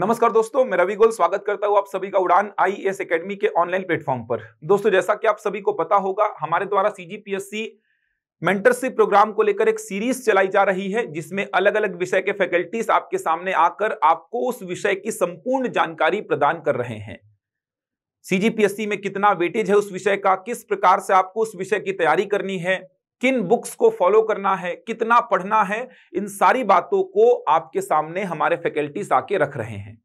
नमस्कार दोस्तों मैं रवि गोल स्वागत करता हूँ आप सभी का उड़ान आई एस अकेडमी के ऑनलाइन प्लेटफॉर्म पर दोस्तों जैसा कि आप सभी को पता होगा हमारे द्वारा सीजीपीएससी मेंटरशिप प्रोग्राम को लेकर एक सीरीज चलाई जा रही है जिसमें अलग अलग विषय के फैकल्टीज आपके सामने आकर आपको उस विषय की संपूर्ण जानकारी प्रदान कर रहे हैं सीजीपीएससी में कितना वेटेज है उस विषय का किस प्रकार से आपको उस विषय की तैयारी करनी है किन बुक्स को फॉलो करना है कितना पढ़ना है इन सारी बातों को आपके सामने हमारे फैकल्टीज आके रख रहे हैं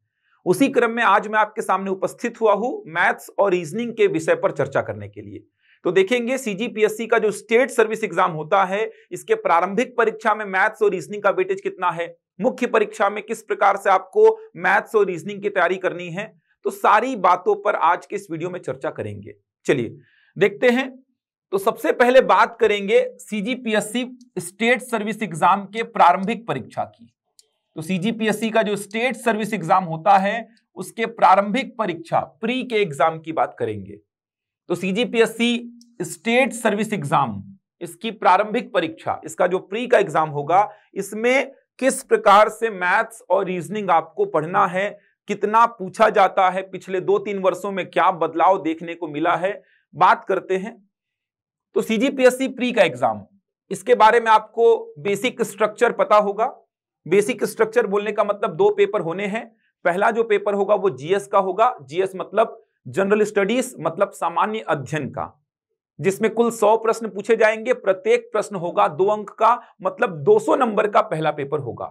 उसी क्रम में आज मैं आपके सामने उपस्थित हुआ हूं मैथ्स और रीजनिंग के विषय पर चर्चा करने के लिए तो देखेंगे सीजीपीएससी का जो स्टेट सर्विस एग्जाम होता है इसके प्रारंभिक परीक्षा में मैथ्स और रीजनिंग का वेटेज कितना है मुख्य परीक्षा में किस प्रकार से आपको मैथ्स और रीजनिंग की तैयारी करनी है तो सारी बातों पर आज के इस वीडियो में चर्चा करेंगे चलिए देखते हैं तो सबसे पहले बात करेंगे सीजीपीएससी स्टेट सर्विस एग्जाम के प्रारंभिक परीक्षा की तो सीजीपीएससी का जो स्टेट सर्विस एग्जाम होता है उसके प्रारंभिक परीक्षा प्री के एग्जाम की बात करेंगे तो सीजीपीएससी स्टेट सर्विस एग्जाम इसकी प्रारंभिक परीक्षा इसका जो प्री का एग्जाम होगा इसमें किस प्रकार से मैथ्स और रीजनिंग आपको पढ़ना है कितना पूछा जाता है पिछले दो तीन वर्षों में क्या बदलाव देखने को मिला है बात करते हैं तो सीजीपीएससी प्री का एग्जाम इसके बारे में आपको बेसिक स्ट्रक्चर पता होगा बेसिक स्ट्रक्चर बोलने का मतलब दो पेपर होने हैं पहला जो पेपर होगा वो जीएस का होगा जीएस मतलब जनरल स्टडीज मतलब सामान्य अध्ययन का जिसमें कुल सौ प्रश्न पूछे जाएंगे प्रत्येक प्रश्न होगा दो अंक का मतलब 200 नंबर का पहला पेपर होगा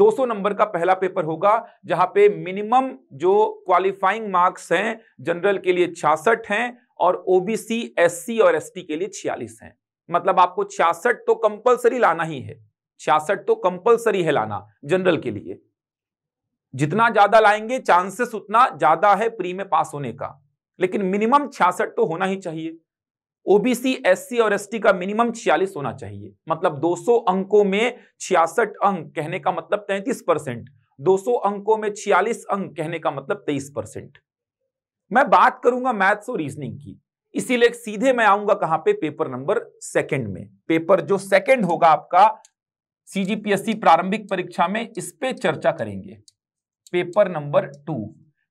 200 नंबर का पहला पेपर होगा जहां पे मिनिमम जो क्वालिफाइंग मार्क्स हैं जनरल के लिए छियासठ हैं और ओबीसी सी और टी के लिए छियालीस हैं मतलब आपको छियासठ तो कंपलसरी लाना ही है छियासठ तो कंपलसरी है लाना जनरल के लिए जितना ज्यादा लाएंगे चांसेस उतना ज्यादा है प्री में पास होने का लेकिन मिनिमम छियासठ तो होना ही चाहिए ओबीसी सी और टी का मिनिमम छियालीस होना चाहिए मतलब 200 अंकों में छियासठ अंक कहने का मतलब 33 परसेंट दो अंकों में छियालीस अंक कहने का मतलब 23 परसेंट मैं बात करूंगा मैथ्स और रीजनिंग की इसीलिए सीधे मैं आऊंगा कहां पे पेपर नंबर सेकंड में पेपर जो सेकंड होगा आपका सीजीपीएससी प्रारंभिक परीक्षा में इस पे चर्चा करेंगे paper number two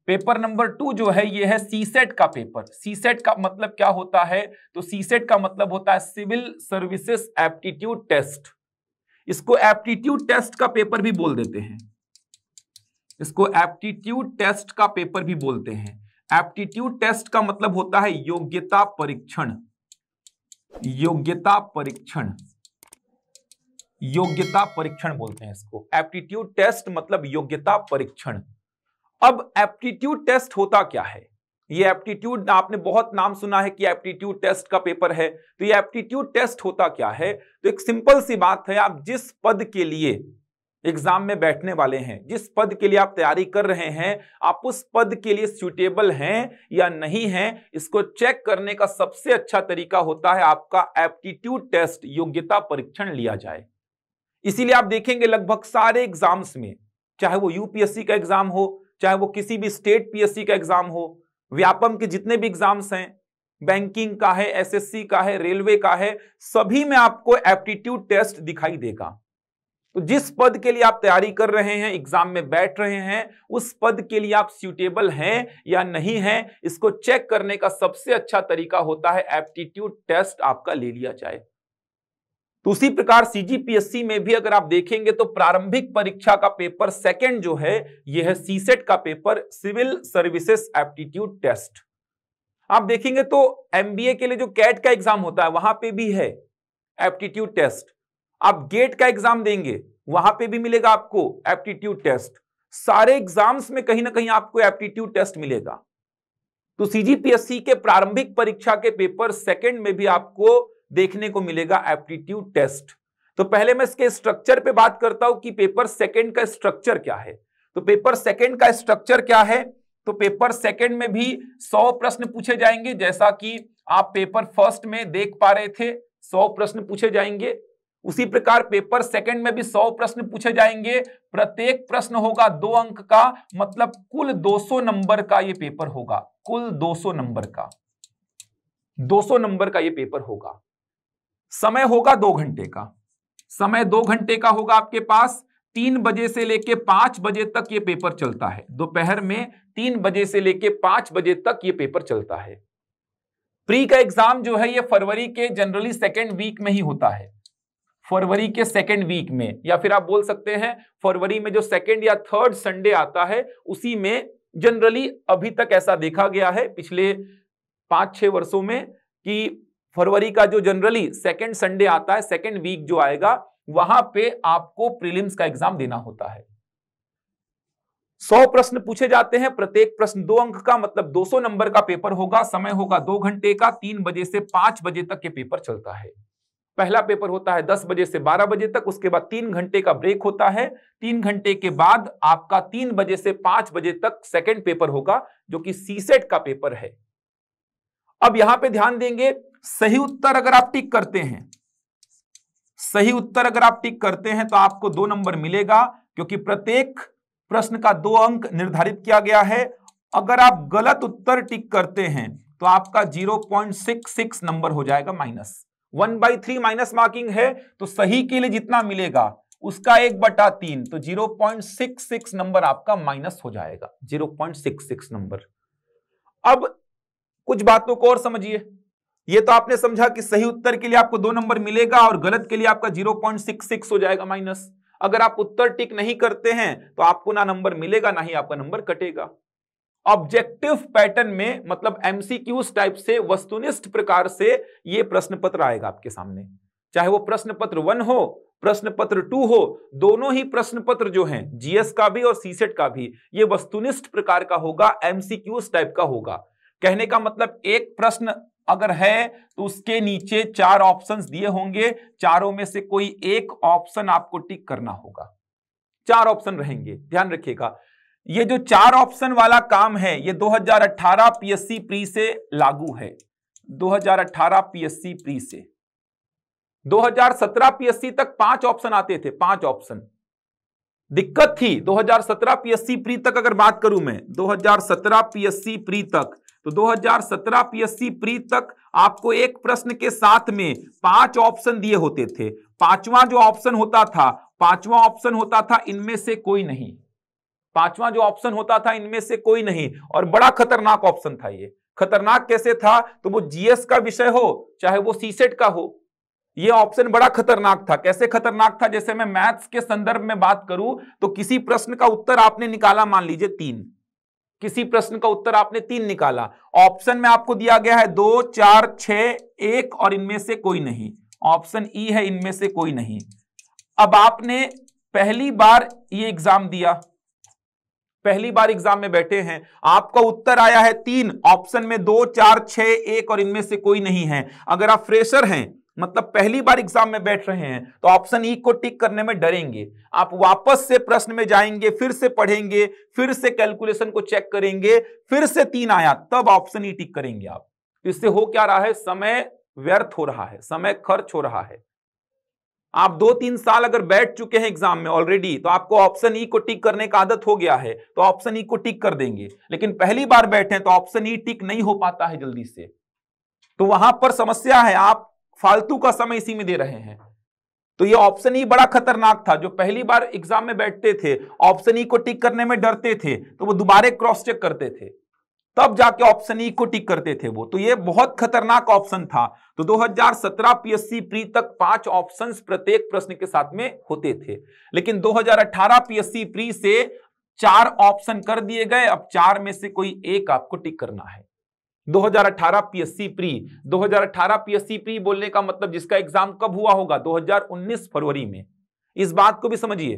paper number two जो है ये है सीसेट का पेपर सीसेट का मतलब क्या होता है तो सीसेट का मतलब होता है सिविल सर्विसेस एप्टीट्यूड टेस्ट इसको एप्टीट्यूड टेस्ट का पेपर भी बोल देते हैं इसको एप्टीट्यूड टेस्ट का पेपर भी बोलते हैं एप्टीट्यूड टेस्ट का मतलब होता है योग्यता परीक्षण योग्यता परीक्षण योग्यता परीक्षण बोलते हैं इसको एप्टीट्यूड टेस्ट मतलब योग्यता परीक्षण अब एप्टीट्यूड टेस्ट होता क्या है ये एप्टीट्यूड आपने बहुत नाम सुना है कि एप्टीट्यूड टेस्ट का पेपर है तो ये एप्टीट्यूड टेस्ट होता क्या है तो एक सिंपल सी बात है आप जिस पद के लिए एग्जाम में बैठने वाले हैं जिस पद के लिए आप तैयारी कर रहे हैं आप उस पद के लिए सुटेबल हैं या नहीं हैं इसको चेक करने का सबसे अच्छा तरीका होता है आपका एप्टीट्यूड टेस्ट योग्यता परीक्षण लिया जाए इसीलिए आप देखेंगे लगभग सारे एग्जाम्स में चाहे वो यूपीएससी का एग्जाम हो चाहे वो किसी भी स्टेट पीएससी का एग्जाम हो व्यापम के जितने भी एग्जाम्स हैं बैंकिंग का है एसएससी का है रेलवे का है सभी में आपको एप्टीट्यूड टेस्ट दिखाई देगा तो जिस पद के लिए आप तैयारी कर रहे हैं एग्जाम में बैठ रहे हैं उस पद के लिए आप सूटेबल हैं या नहीं हैं इसको चेक करने का सबसे अच्छा तरीका होता है एप्टीट्यूड टेस्ट आपका ले लिया जाए तो उसी प्रकार सीजीपीएससी में भी अगर आप देखेंगे तो प्रारंभिक परीक्षा का पेपर सेकंड जो है यह है सीसेट का paper civil services aptitude test आप देखेंगे तो एमबीए के लिए जो कैट का एग्जाम होता है वहां पे भी है एप्टीट्यूड टेस्ट आप गेट का एग्जाम देंगे वहां पे भी मिलेगा आपको एप्टीट्यूड टेस्ट सारे एग्जाम्स में कहीं ना कहीं आपको एप्टीट्यूड टेस्ट मिलेगा तो सीजीपीएससी के प्रारंभिक परीक्षा के पेपर सेकंड में भी आपको देखने को मिलेगा एप्टीट्यूड टेस्ट तो पहले मैं इसके स्ट्रक्चर पे बात करता हूं कि पेपर सेकंड का स्ट्रक्चर क्या है तो पेपर सेकंड का स्ट्रक्चर क्या है तो पेपर सेकंड में भी सौ प्रश्न पूछे जाएंगे जैसा कि आप पेपर फर्स्ट में देख पा रहे थे सौ प्रश्न पूछे जाएंगे उसी प्रकार पेपर सेकंड में भी सौ प्रश्न पूछे जाएंगे प्रत्येक प्रश्न होगा दो अंक का मतलब कुल 200 नंबर का ये पेपर होगा कुल 200 नंबर का 200 नंबर का ये पेपर होगा समय होगा दो घंटे का समय दो घंटे का होगा आपके पास तीन बजे से लेके पांच बजे तक ये पेपर चलता है दोपहर में तीन बजे से लेके पांच बजे तक ये पेपर चलता है प्री का एग्जाम जो है ये फरवरी के जनरली सेकेंड वीक में ही होता है फरवरी के सेकेंड वीक में या फिर आप बोल सकते हैं फरवरी में जो सेकेंड या थर्ड संडे आता है उसी में जनरली अभी तक ऐसा देखा गया है पिछले पांच छह वर्षों में कि फरवरी का जो जनरली सेकेंड संडे आता है सेकेंड वीक जो आएगा वहां पे आपको प्रीलिम्स का एग्जाम देना होता है सौ प्रश्न पूछे जाते हैं प्रत्येक प्रश्न दो अंक का मतलब 200 नंबर का पेपर होगा समय होगा दो घंटे का तीन बजे से पांच बजे तक के पेपर चलता है पहला पेपर होता है दस बजे से बारह बजे तक उसके बाद तीन घंटे का ब्रेक होता है तीन घंटे के बाद आपका तीन बजे से पांच बजे तक सेकेंड पेपर होगा जो कि सीसेट का पेपर है अब यहां पे ध्यान देंगे सही उत्तर अगर आप टिक करते हैं सही उत्तर अगर आप टिक करते हैं तो आपको दो नंबर मिलेगा क्योंकि प्रत्येक प्रश्न का दो अंक निर्धारित किया गया है अगर आप गलत उत्तर टिक करते हैं तो आपका 0.66 नंबर हो जाएगा minus one by three minus marking है तो सही के लिए जितना मिलेगा उसका एक बटा तीन तो zero point six six number आपका माइनस हो जाएगा zero point six six number अब कुछ बातों को और समझिए ये तो आपने समझा कि सही उत्तर के लिए आपको दो नंबर मिलेगा और गलत के लिए आपका जीरो पॉइंट सिक्स सिक्स हो जाएगा माइनस अगर आप उत्तर टिक नहीं करते हैं तो आपको ना नंबर मिलेगा ना ही आपका नंबर कटेगा ऑब्जेक्टिव पैटर्न में मतलब एमसीक्यूज टाइप से वस्तुनिष्ठ प्रकार से ये प्रश्न पत्र आएगा आपके सामने चाहे वो प्रश्न पत्र वन हो प्रश्न पत्र टू हो दोनों ही प्रश्न पत्र जो हैं जीएस का भी और सीसेट का भी ये वस्तुनिष्ठ प्रकार का होगा एमसीक्यूज टाइप का होगा कहने का मतलब एक प्रश्न अगर है तो उसके नीचे चार ऑप्शंस दिए होंगे चारों में से कोई एक ऑप्शन आपको टिक करना होगा चार ऑप्शन रहेंगे ध्यान रखिएगा ये जो चार ऑप्शन वाला काम है ये 2018 पीएससी प्री से लागू है 2018 पीएससी प्री से 2017 पीएससी तक पांच ऑप्शन आते थे पांच ऑप्शन दिक्कत थी 2017 पीएससी प्री तक अगर बात करूं मैं 2017 पीएससी प्री तक तो 2017 पीएससी प्री तक आपको एक प्रश्न के साथ में पांच ऑप्शन दिए होते थे पांचवा जो ऑप्शन होता था पांचवा ऑप्शन होता था इनमें से कोई नहीं पांचवा जो ऑप्शन होता था इनमें से कोई नहीं और बड़ा खतरनाक ऑप्शन था ये खतरनाक कैसे था तो वो जीएस का विषय हो चाहे वो सीसेट का हो ये ऑप्शन बड़ा खतरनाक था कैसे खतरनाक था जैसे मैं मैथ्स के संदर्भ में बात करूं तो किसी प्रश्न का उत्तर आपने निकाला मान लीजिए तीन किसी प्रश्न का उत्तर आपने तीन निकाला ऑप्शन में आपको दिया गया है दो चार छ एक और इनमें से कोई नहीं ऑप्शन ई e है इनमें से कोई नहीं अब आपने पहली बार ये एग्जाम दिया पहली बार एग्जाम में बैठे हैं आपका उत्तर आया है तीन ऑप्शन में दो चार छ एक और इनमें से कोई नहीं है अगर आप फ्रेशर हैं मतलब पहली बार एग्जाम में बैठ रहे हैं तो ऑप्शन ई को टिक करने में डरेंगे आप वापस से प्रश्न में जाएंगे फिर से पढ़ेंगे फिर से कैलकुलेशन को चेक करेंगे फिर से तीन आया तब ऑप्शन ई टिक करेंगे आप तो इससे हो क्या रहा है समय व्यर्थ हो रहा है समय खर्च हो रहा है आप दो तीन साल अगर बैठ चुके हैं एग्जाम में ऑलरेडी तो आपको ऑप्शन ई e को टिक करने का आदत हो गया है तो ऑप्शन ई e को टिक कर देंगे लेकिन पहली बार बैठे तो ऑप्शन ई e टिक नहीं हो पाता है जल्दी से तो वहां पर समस्या है आप फालतू का समय इसी में दे रहे हैं तो ये ऑप्शन ई e बड़ा खतरनाक था जो पहली बार एग्जाम में बैठते थे ऑप्शन ई e को टिक करने में डरते थे तो वो दोबारा क्रॉस चेक करते थे तब जाके ऑप्शन ई e को टिक करते थे वो तो ये बहुत खतरनाक ऑप्शन था तो 2017 पीएससी प्री तक पांच ऑप्शन प्रत्येक प्रश्न के साथ में होते थे लेकिन 2018 पीएससी प्री से चार ऑप्शन कर दिए गए अब चार में से कोई एक आपको टिक करना है 2018 पीएससी प्री 2018 पीएससी प्री बोलने का मतलब जिसका एग्जाम कब हुआ होगा 2019 फरवरी में इस बात को भी समझिए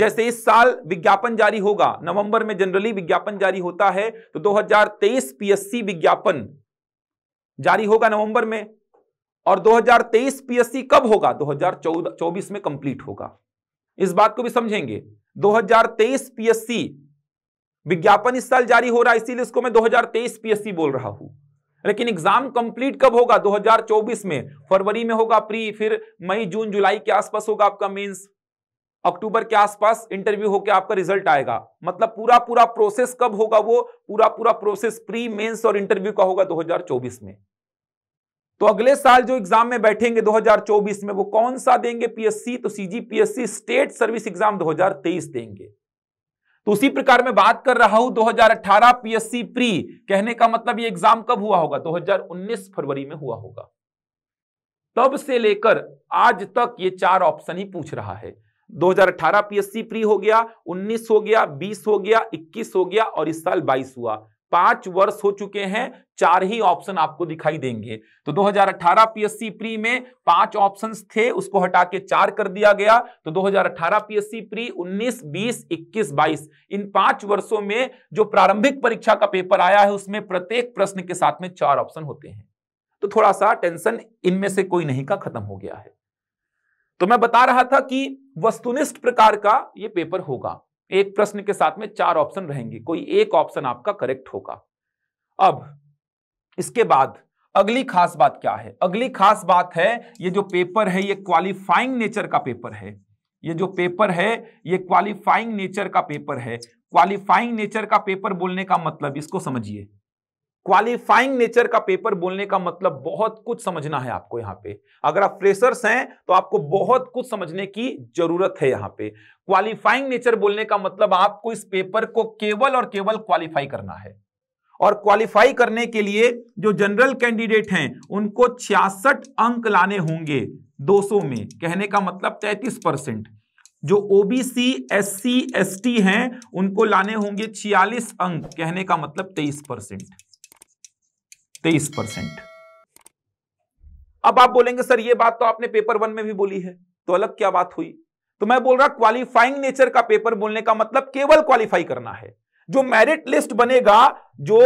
जैसे इस साल विज्ञापन जारी होगा नवंबर में जनरली विज्ञापन जारी होता है तो 2023 पीएससी विज्ञापन जारी होगा नवंबर में और 2023 पीएससी कब होगा 2024 में कंप्लीट होगा इस बात को भी समझेंगे 2023 पीएससी विज्ञापन इस साल जारी हो रहा है इसीलिए इसको मैं 2023 पीएससी बोल रहा हूं लेकिन एग्जाम कंप्लीट कब होगा 2024 में फरवरी में होगा प्री फिर मई जून जुलाई के आसपास होगा आपका मीन्स अक्टूबर के आसपास इंटरव्यू होकर आपका रिजल्ट आएगा मतलब पूरा पूरा प्रोसेस कब होगा वो पूरा पूरा प्रोसेस प्री मेंस और इंटरव्यू का होगा 2024 में तो अगले साल जो एग्जाम में बैठेंगे 2024 में वो कौन सा देंगे पीएससी तो सीजीपीएससी स्टेट सर्विस एग्जाम 2023 देंगे तो उसी प्रकार में बात कर रहा हूं दो पीएससी प्री कहने का मतलब ये एग्जाम कब हुआ होगा दो फरवरी में हुआ होगा तब से लेकर आज तक ये चार ऑप्शन ही पूछ रहा है 2018 पीएससी प्री हो गया 19 हो गया 20 हो गया 21 हो गया और इस साल 22 हुआ पांच वर्ष हो चुके हैं चार ही ऑप्शन आपको दिखाई देंगे तो 2018 पीएससी प्री में पांच ऑप्शंस थे उसको हटा के चार कर दिया गया तो 2018 पीएससी प्री 19, 20, 21, 22 इन पांच वर्षों में जो प्रारंभिक परीक्षा का पेपर आया है उसमें प्रत्येक प्रश्न के साथ में चार ऑप्शन होते हैं तो थोड़ा सा टेंशन इनमें से कोई नहीं का खत्म हो गया है तो मैं बता रहा था कि वस्तुनिष्ठ प्रकार का ये पेपर होगा एक प्रश्न के साथ में चार ऑप्शन रहेंगे कोई एक ऑप्शन आपका करेक्ट होगा अब इसके बाद अगली खास बात क्या है अगली खास बात है ये जो पेपर है ये क्वालिफाइंग नेचर का पेपर है ये जो पेपर है ये क्वालिफाइंग नेचर का पेपर है क्वालिफाइंग नेचर का पेपर बोलने का मतलब इसको समझिए क्वालिफाइंग नेचर का पेपर बोलने का मतलब बहुत कुछ समझना है आपको यहाँ पे अगर आप फ्रेशर्स हैं तो आपको बहुत कुछ समझने की जरूरत है यहाँ पे क्वालिफाइंग नेचर बोलने का मतलब आपको इस पेपर को केवल और केवल क्वालिफाई करना है और क्वालिफाई करने के लिए जो जनरल कैंडिडेट हैं उनको छियासठ अंक लाने होंगे 200 में कहने का मतलब तैतीस परसेंट जो ओबीसी एस सी हैं उनको लाने होंगे 46 अंक कहने का मतलब 23 परसेंट तेईस परसेंट अब आप बोलेंगे सर ये बात तो आपने पेपर वन में भी बोली है तो अलग क्या बात हुई तो मैं बोल रहा क्वालिफाइंग नेचर का पेपर बोलने का मतलब केवल क्वालिफाई करना है जो मेरिट लिस्ट बनेगा जो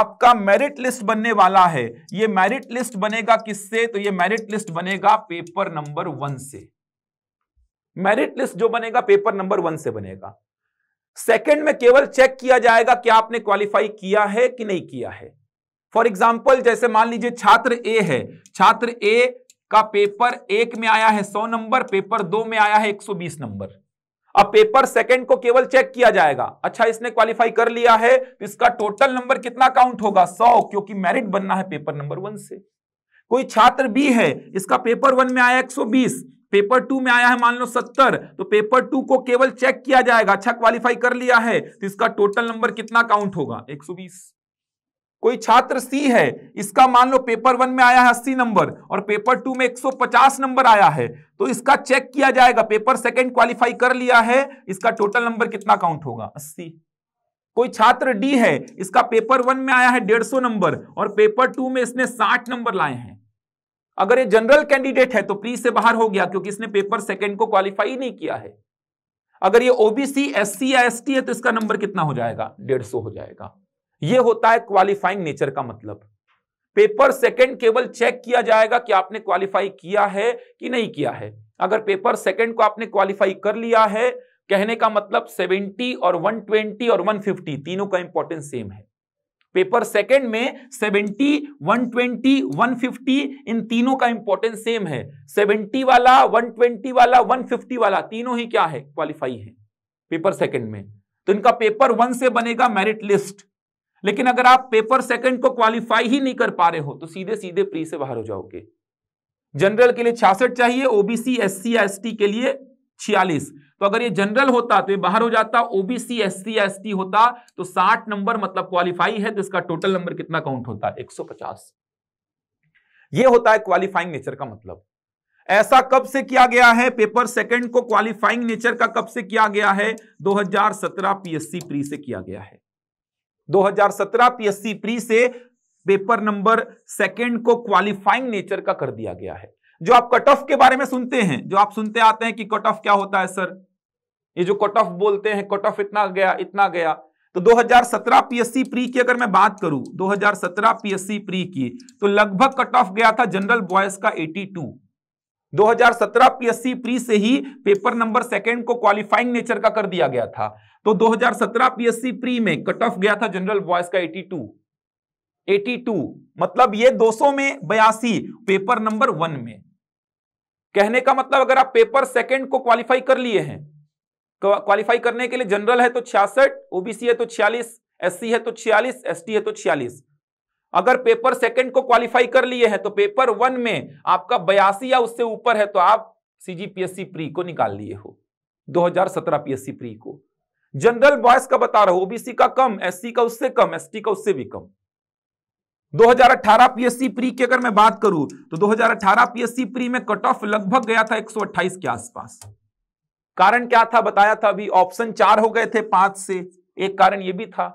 आपका मेरिट लिस्ट बनने वाला है ये मेरिट लिस्ट बनेगा किससे तो ये मेरिट लिस्ट बनेगा पेपर नंबर वन से मेरिट लिस्ट जो बनेगा पेपर नंबर वन से बनेगा सेकंड में केवल चेक किया जाएगा कि आपने क्वालिफाई किया है कि नहीं किया है फॉर एग्जाम्पल जैसे मान लीजिए छात्र ए है छात्र ए का पेपर एक में आया है सौ नंबर पेपर दो में आया है 120 नंबर अब पेपर सेकंड को केवल चेक किया जाएगा अच्छा इसने क्वालिफाई कर लिया है तो इसका टोटल नंबर कितना काउंट होगा सौ क्योंकि मेरिट बनना है पेपर नंबर वन से कोई छात्र बी है इसका पेपर वन में आया 120 पेपर टू में आया है मान लो 70 तो पेपर टू को केवल चेक किया जाएगा अच्छा क्वालिफाई कर लिया है तो इसका टोटल नंबर कितना काउंट होगा बीस कोई छात्र सी है इसका मान लो पेपर वन में आया है अस्सी नंबर और पेपर टू में 150 नंबर आया है तो इसका चेक किया जाएगा पेपर सेकंड क्वालिफाई कर लिया है इसका टोटल नंबर कितना काउंट होगा अस्सी कोई छात्र डी है इसका पेपर वन में आया है डेढ़ सौ नंबर और पेपर टू में इसने साठ नंबर लाए हैं अगर ये जनरल कैंडिडेट है तो प्री से बाहर हो गया क्योंकि इसने पेपर सेकंड को क्वालिफाई नहीं किया है अगर ये ओबीसी एससी या एसटी है तो इसका नंबर कितना हो जाएगा डेढ़ सौ हो जाएगा ये होता है क्वालिफाइंग नेचर का मतलब पेपर सेकंड केवल चेक किया जाएगा कि आपने क्वालिफाई किया है कि नहीं किया है अगर पेपर सेकंड को आपने क्वालिफाई कर लिया है कहने का मतलब 70 और 120 और 150 तीनों का इंपॉर्टेंस सेम है पेपर सेकंड में 70, 120, 150 इन तीनों का इंपॉर्टेंस सेम है 70 वाला 120 वाला 150 वाला तीनों ही क्या है क्वालिफाई है पेपर सेकंड में तो इनका पेपर वन से बनेगा मेरिट लिस्ट लेकिन अगर आप पेपर सेकंड को क्वालिफाई ही नहीं कर पा रहे हो तो सीधे सीधे प्री से बाहर हो जाओगे जनरल के लिए छियासठ चाहिए OBC S C S T के लिए छियालीस तो अगर ये जनरल होता तो ये बाहर हो जाता OBC S C S T होता तो साठ नंबर मतलब क्वालिफाई है तो इसका टोटल नंबर कितना काउंट होता एक सौ पचास ये होता है क्वालिफाइंग नेचर का मतलब ऐसा कब से किया गया है पेपर सेकंड को क्वालिफाइंग नेचर का कब से किया गया है 2017 पीएससी प्री से किया गया है 2017 पीएससी प्री से पेपर नंबर सेकंड को क्वालिफाइंग नेचर का कर दिया गया है जो आप कट ऑफ के बारे में सुनते हैं जो आप सुनते आते हैं कि कट ऑफ क्या होता है सर ये जो कट ऑफ बोलते हैं कट ऑफ इतना गया इतना गया तो 2017 पीएससी प्री की अगर मैं बात करूं 2017 पीएससी प्री की तो लगभग कट ऑफ गया था जनरल बॉयज का 82 2017 पीएससी प्री से ही पेपर नंबर सेकंड को क्वालिफाइंग नेचर का कर दिया गया था तो 2017 पीएससी प्री में कट ऑफ गया था जनरल बॉयज का 82 82 मतलब ये 200 में बयासी पेपर नंबर वन में कहने का मतलब अगर आप पेपर सेकंड को क्वालिफाई कर लिए हैं क्वालिफाई करने के लिए जनरल है तो छियासठ ओबीसी है तो छियालीस एससी है तो छियालीस एसटी है तो छियालीस अगर पेपर सेकंड को क्वालिफाई कर लिए हैं तो पेपर वन में आपका बयासी या उससे ऊपर है तो आप सीजीपीएससी प्री को निकाल लिए हो 2017 पीएससी प्री को जनरल बॉयज का बता रहा हूं ओबीसी का कम एससी का उससे कम एसटी का उससे भी कम 2018 पीएससी प्री की अगर मैं बात करूं तो 2018 पीएससी प्री में कट ऑफ लगभग गया था एक के आसपास कारण क्या था बताया था अभी ऑप्शन चार हो गए थे पांच से एक कारण यह भी था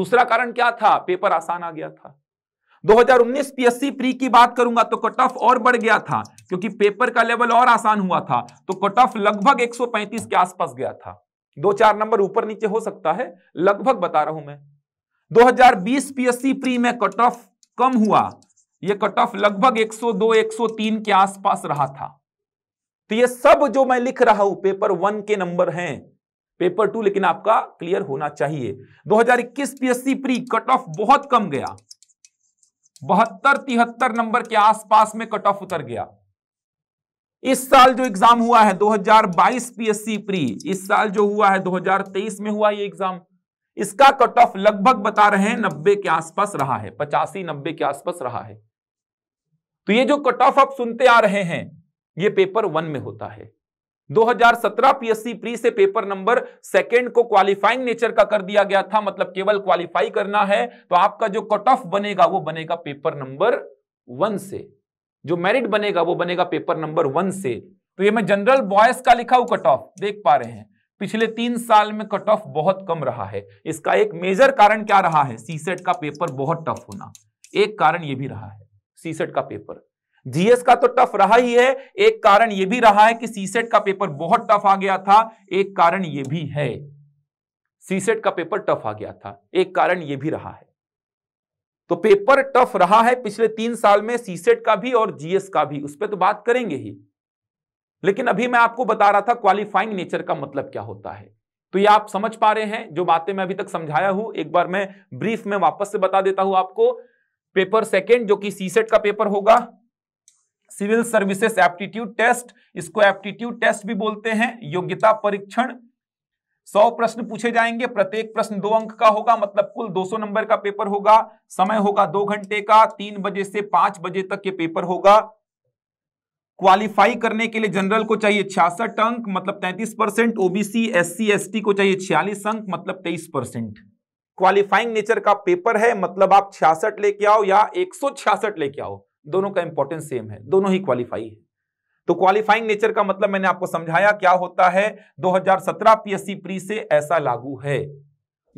दूसरा कारण क्या था पेपर आसान आ गया था 2019 पीएससी प्री की बात करूंगा तो कट ऑफ और बढ़ गया था क्योंकि पेपर का लेवल और आसान हुआ था तो कट ऑफ लगभग 135 के आसपास गया था दो चार नंबर ऊपर नीचे हो सकता है लगभग बता रहा हूं मैं 2020 पीएससी प्री में कट ऑफ कम हुआ यह कट ऑफ लगभग 102 103 के आसपास रहा था तो यह सब जो मैं लिख रहा हूं पेपर वन के नंबर हैं पेपर टू लेकिन आपका क्लियर होना चाहिए 2021 पीएससी प्री कट ऑफ बहुत कम गया बहत्तर तिहत्तर नंबर के आसपास में कट ऑफ उतर गया इस साल जो एग्जाम हुआ है 2022 पीएससी प्री इस साल जो हुआ है 2023 में हुआ ये एग्जाम इसका कट ऑफ लगभग बता रहे हैं नब्बे के आसपास रहा है पचासी नब्बे के आसपास रहा है तो ये जो कट ऑफ आप सुनते आ रहे हैं ये पेपर वन में होता है 2017 पीएससी प्री से पेपर नंबर सेकंड को क्वालिफाइंग नेचर का कर दिया गया था मतलब केवल क्वालिफाई करना है तो आपका जो कट ऑफ बनेगा वो बनेगा पेपर नंबर वन से जो मेरिट बनेगा वो बनेगा पेपर नंबर वन से तो ये मैं जनरल बॉयज का लिखा हूं कट ऑफ देख पा रहे हैं पिछले तीन साल में कट ऑफ बहुत कम रहा है इसका एक मेजर कारण क्या रहा है सीसेट का पेपर बहुत टफ होना एक कारण ये भी रहा है सीसेट का पेपर जीएस का तो टफ रहा ही है एक कारण यह भी रहा है कि सीसेट का पेपर बहुत टफ आ गया था एक कारण यह भी है सीसेट का पेपर टफ आ गया था एक कारण यह भी रहा है तो पेपर टफ रहा है पिछले तीन साल में सीसेट का भी और जीएस का भी उस पर तो बात करेंगे ही लेकिन अभी मैं आपको बता रहा था क्वालिफाइंग नेचर का मतलब क्या होता है तो ये आप समझ पा रहे हैं जो बातें मैं अभी तक समझाया हूं एक बार मैं ब्रीफ में वापस से बता देता हूं आपको पेपर सेकेंड जो कि सीसेट का पेपर होगा सिविल सर्विसेज एप्टीट्यूड टेस्ट इसको एप्टीट्यूड टेस्ट भी बोलते हैं योग्यता परीक्षण सौ प्रश्न पूछे जाएंगे प्रत्येक प्रश्न दो अंक का होगा मतलब कुल 200 नंबर का पेपर होगा समय होगा दो घंटे का तीन बजे से पांच बजे तक ये पेपर होगा क्वालिफाई करने के लिए जनरल को चाहिए छियासठ अंक मतलब 33 परसेंट ओबीसी एस सी को चाहिए छियालीस अंक मतलब 23 परसेंट क्वालिफाइंग नेचर का पेपर है मतलब आप छियासठ लेके आओ या एक लेके आओ दोनों का इंपॉर्टेंस सेम है दोनों ही क्वालिफाई है तो क्वालिफाइंग नेचर का मतलब मैंने आपको समझाया क्या होता है 2017 पीएससी प्री से ऐसा लागू है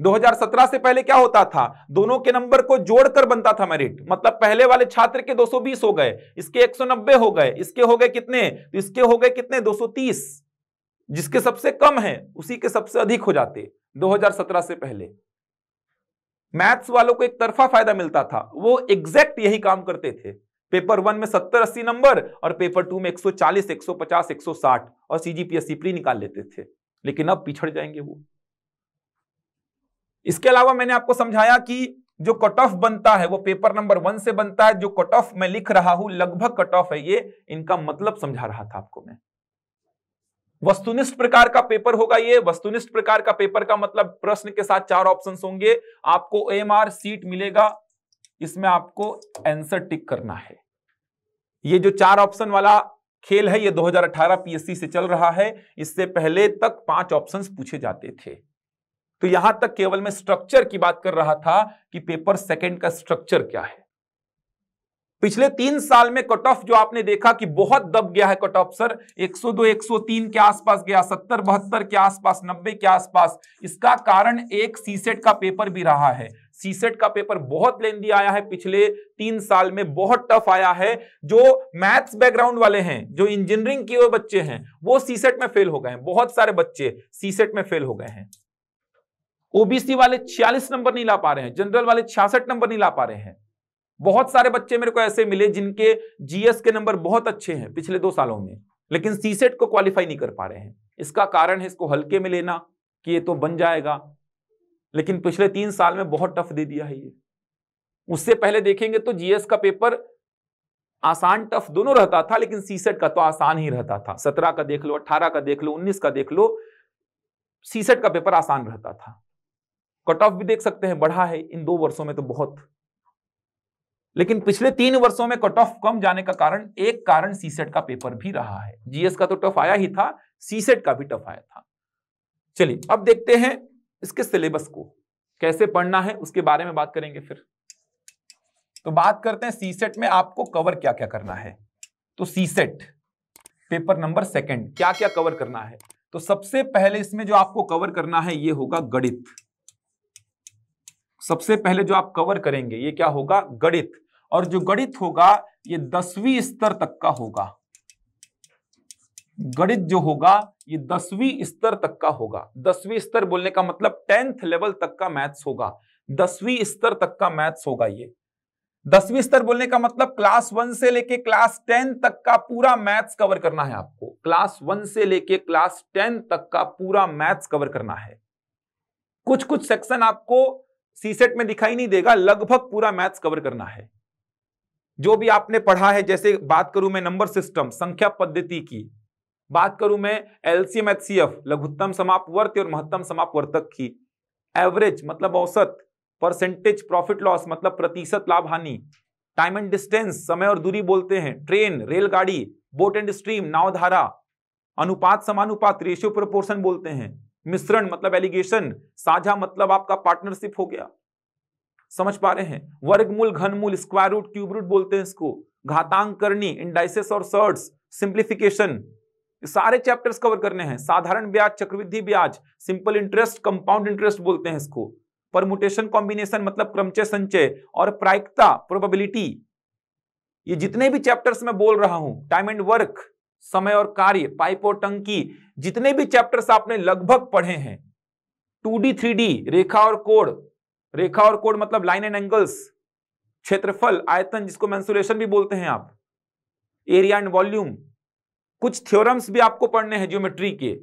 2017 से पहले क्या होता था दोनों के नंबर को जोड़कर बनता था मेरिट मतलब पहले वाले छात्र के 220 हो गए इसके 190 हो गए इसके हो गए कितने तो इसके हो गए कितने 230 जिसके सबसे कम है उसी के सबसे अधिक हो जाते 2017 से पहले मैथ्स वालों को एक तरफा फायदा मिलता था वो एग्जैक्ट यही काम करते थे पेपर वन में सत्तर अस्सी नंबर और पेपर टू में एक सौ चालीस एक सौ पचास एक सौ साठ और सीजीपीएससी प्री निकाल लेते थे लेकिन अब पिछड़ जाएंगे वो इसके अलावा मैंने आपको समझाया कि जो कट ऑफ बनता है वो पेपर नंबर वन से बनता है जो कट ऑफ मैं लिख रहा हूं लगभग कट ऑफ है ये इनका मतलब समझा रहा था आपको मैं वस्तुनिष्ठ प्रकार का पेपर होगा ये वस्तुनिष्ठ प्रकार का पेपर का मतलब प्रश्न के साथ चार ऑप्शन होंगे आपको एम आर सीट मिलेगा इसमें आपको आंसर टिक करना है ये जो चार ऑप्शन वाला खेल है ये 2018 पीएससी से चल रहा है इससे पहले तक पांच ऑप्शंस पूछे जाते थे तो यहां तक केवल मैं स्ट्रक्चर की बात कर रहा था कि पेपर सेकंड का स्ट्रक्चर क्या है पिछले तीन साल में कट ऑफ जो आपने देखा कि बहुत दब गया है कट ऑफ सर 102 103 के आसपास गया 70 बहत्तर के आसपास 90 के आसपास इसका कारण एक सीसेट का पेपर भी रहा है सीसेट का पेपर बहुत लेंदी आया है पिछले तीन साल में बहुत टफ आया है जो मैथ्स बैकग्राउंड वाले हैं जो इंजीनियरिंग के बच्चे हैं वो सीसेट में फेल हो गए हैं बहुत सारे बच्चे सीसेट में फेल हो गए हैं ओबीसी वाले छियालीस नंबर नहीं ला पा रहे हैं जनरल वाले छियासठ नंबर नहीं ला पा रहे हैं बहुत सारे बच्चे मेरे को ऐसे मिले जिनके जीएस के नंबर बहुत अच्छे हैं पिछले दो सालों में लेकिन सीसेट को क्वालिफाई नहीं कर पा रहे हैं इसका कारण है इसको हल्के में लेना कि ये तो बन जाएगा लेकिन पिछले तीन साल में बहुत टफ दे दिया है ये उससे पहले देखेंगे तो जीएस का पेपर आसान टफ दोनों रहता था लेकिन सीसेट का तो आसान ही रहता था सत्रह का देख लो अट्ठारह का देख लो उन्नीस का देख लो सीसेट का पेपर आसान रहता था कट ऑफ भी देख सकते हैं बढ़ा है इन दो वर्षों में तो बहुत लेकिन पिछले तीन वर्षों में कट ऑफ कम जाने का कारण एक कारण सीसेट का पेपर भी रहा है जीएस का तो टफ आया ही था सीसेट का भी टफ आया था चलिए अब देखते हैं इसके सिलेबस को कैसे पढ़ना है उसके बारे में बात करेंगे फिर तो बात करते हैं सी सेट में आपको कवर क्या क्या करना है तो CSAT paper number second क्या क्या कवर करना है तो सबसे पहले इसमें जो आपको कवर करना है ये होगा गणित सबसे पहले जो आप कवर करेंगे ये क्या होगा गणित और जो गणित होगा ये दसवीं स्तर तक का होगा गणित जो होगा ये दसवीं स्तर तक का होगा दसवीं स्तर बोलने का मतलब टेंथ लेवल तक का मैथ्स होगा दसवीं स्तर तक का मैथ्स होगा ये दसवीं स्तर बोलने का मतलब क्लास वन से लेके क्लास टेन तक का पूरा मैथ्स कवर करना है आपको क्लास वन से लेके क्लास टेन तक का पूरा मैथ्स कवर करना है कुछ कुछ सेक्शन आपको सीसेट में दिखाई नहीं देगा लगभग पूरा मैथ्स कवर करना है जो भी आपने पढ़ा है जैसे बात करूं मैं नंबर सिस्टम संख्या पद्धति की बात करूं मैं एलसीएम एच सी एफ लघुत्तम समापवर्त और महत्तम समापवर्तक की एवरेज मतलब औसत परसेंटेज प्रॉफिट लॉस मतलब प्रतिशत लाभ हानि टाइम एंड डिस्टेंस समय और दूरी बोलते हैं ट्रेन रेलगाड़ी बोट एंड स्ट्रीम नाव धारा अनुपात समानुपात रेशियो प्रोपोर्शन बोलते हैं मिश्रण मतलब एलिगेशन साझा मतलब आपका पार्टनरशिप हो गया समझ पा रहे हैं वर्गमूल घनमूल स्क्वायर रूट क्यूब रूट बोलते हैं इसको घातांक करनी इंडाइसेस और सर्ट्स सिंप्लीफिकेशन सारे चैप्टर्स कवर करने हैं साधारण ब्याज चक्रवृद्धि ब्याज सिंपल इंटरेस्ट कंपाउंड इंटरेस्ट बोलते हैं इसको परमुटेशन कॉम्बिनेशन मतलब क्रमचय संचय और प्रायिकता प्रोबेबिलिटी ये जितने भी चैप्टर्स मैं बोल रहा हूं टाइम एंड वर्क समय और कार्य पाइप और टंकी जितने भी चैप्टर्स आपने लगभग पढ़े हैं टू डी रेखा और कोड रेखा और कोड मतलब लाइन एंड एंगल्स क्षेत्रफल आयतन जिसको मैंसुरेशन भी बोलते हैं आप एरिया एंड वॉल्यूम कुछ थ्योरम्स भी आपको पढ़ने हैं ज्योमेट्री के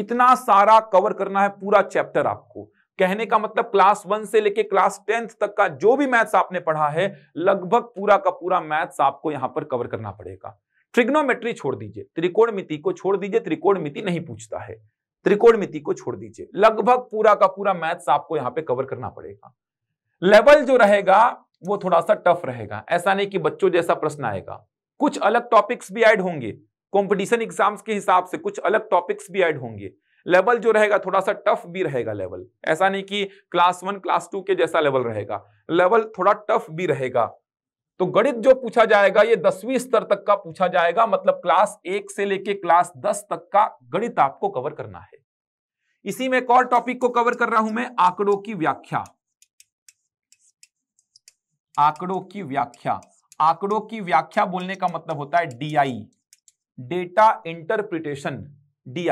इतना सारा कवर करना है पूरा चैप्टर आपको कहने का मतलब क्लास वन से लेके क्लास टेंथ तक का जो भी मैथ्स आपने पढ़ा है लगभग पूरा का पूरा मैथ्स आपको यहां पर कवर करना पड़ेगा ट्रिग्नोमेट्री छोड़ दीजिए त्रिकोणमिति को छोड़ दीजिए त्रिकोणमिति नहीं पूछता है त्रिकोणमिति को छोड़ दीजिए लगभग पूरा का पूरा मैथ्स आपको यहाँ पे कवर करना पड़ेगा लेवल जो रहेगा वो थोड़ा सा टफ रहेगा ऐसा नहीं कि बच्चों जैसा प्रश्न आएगा कुछ अलग टॉपिक्स भी ऐड होंगे कंपटीशन एग्जाम्स के हिसाब से कुछ अलग टॉपिक्स भी ऐड होंगे लेवल जो रहेगा थोड़ा सा टफ भी रहेगा लेवल ऐसा नहीं कि क्लास वन क्लास टू के जैसा लेवल रहेगा लेवल थोड़ा टफ भी रहेगा तो गणित जो पूछा जाएगा ये दसवीं स्तर तक का पूछा जाएगा मतलब क्लास एक से लेके क्लास दस तक का गणित आपको कवर करना है इसी में एक और टॉपिक को कवर कर रहा हूं मैं आंकड़ों की व्याख्या आंकड़ों की व्याख्या आंकड़ों की व्याख्या बोलने का मतलब होता है डीआई डेटा इंटरप्रिटेशन डी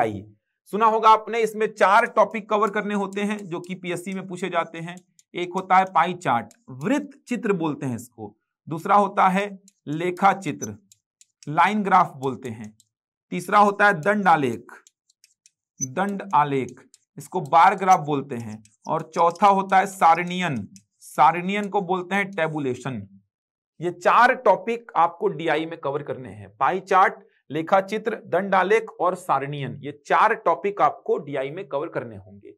सुना होगा आपने इसमें चार टॉपिक कवर करने होते हैं जो कि पीएससी में पूछे जाते हैं एक होता है पाई चार्ट वृत्त चित्र बोलते हैं इसको दूसरा होता है लेखा चित्र लाइन ग्राफ बोलते हैं तीसरा होता है दंड आलेख दंड आलेख इसको बार ग्राफ बोलते हैं और चौथा होता है सारणियन सारणियन को बोलते हैं टेबुलेशन ये चार टॉपिक आपको डीआई में कवर करने हैं पाई चार्ट लेखा चित्र दंडालेख और सारणियन ये चार टॉपिक आपको डीआई में कवर करने होंगे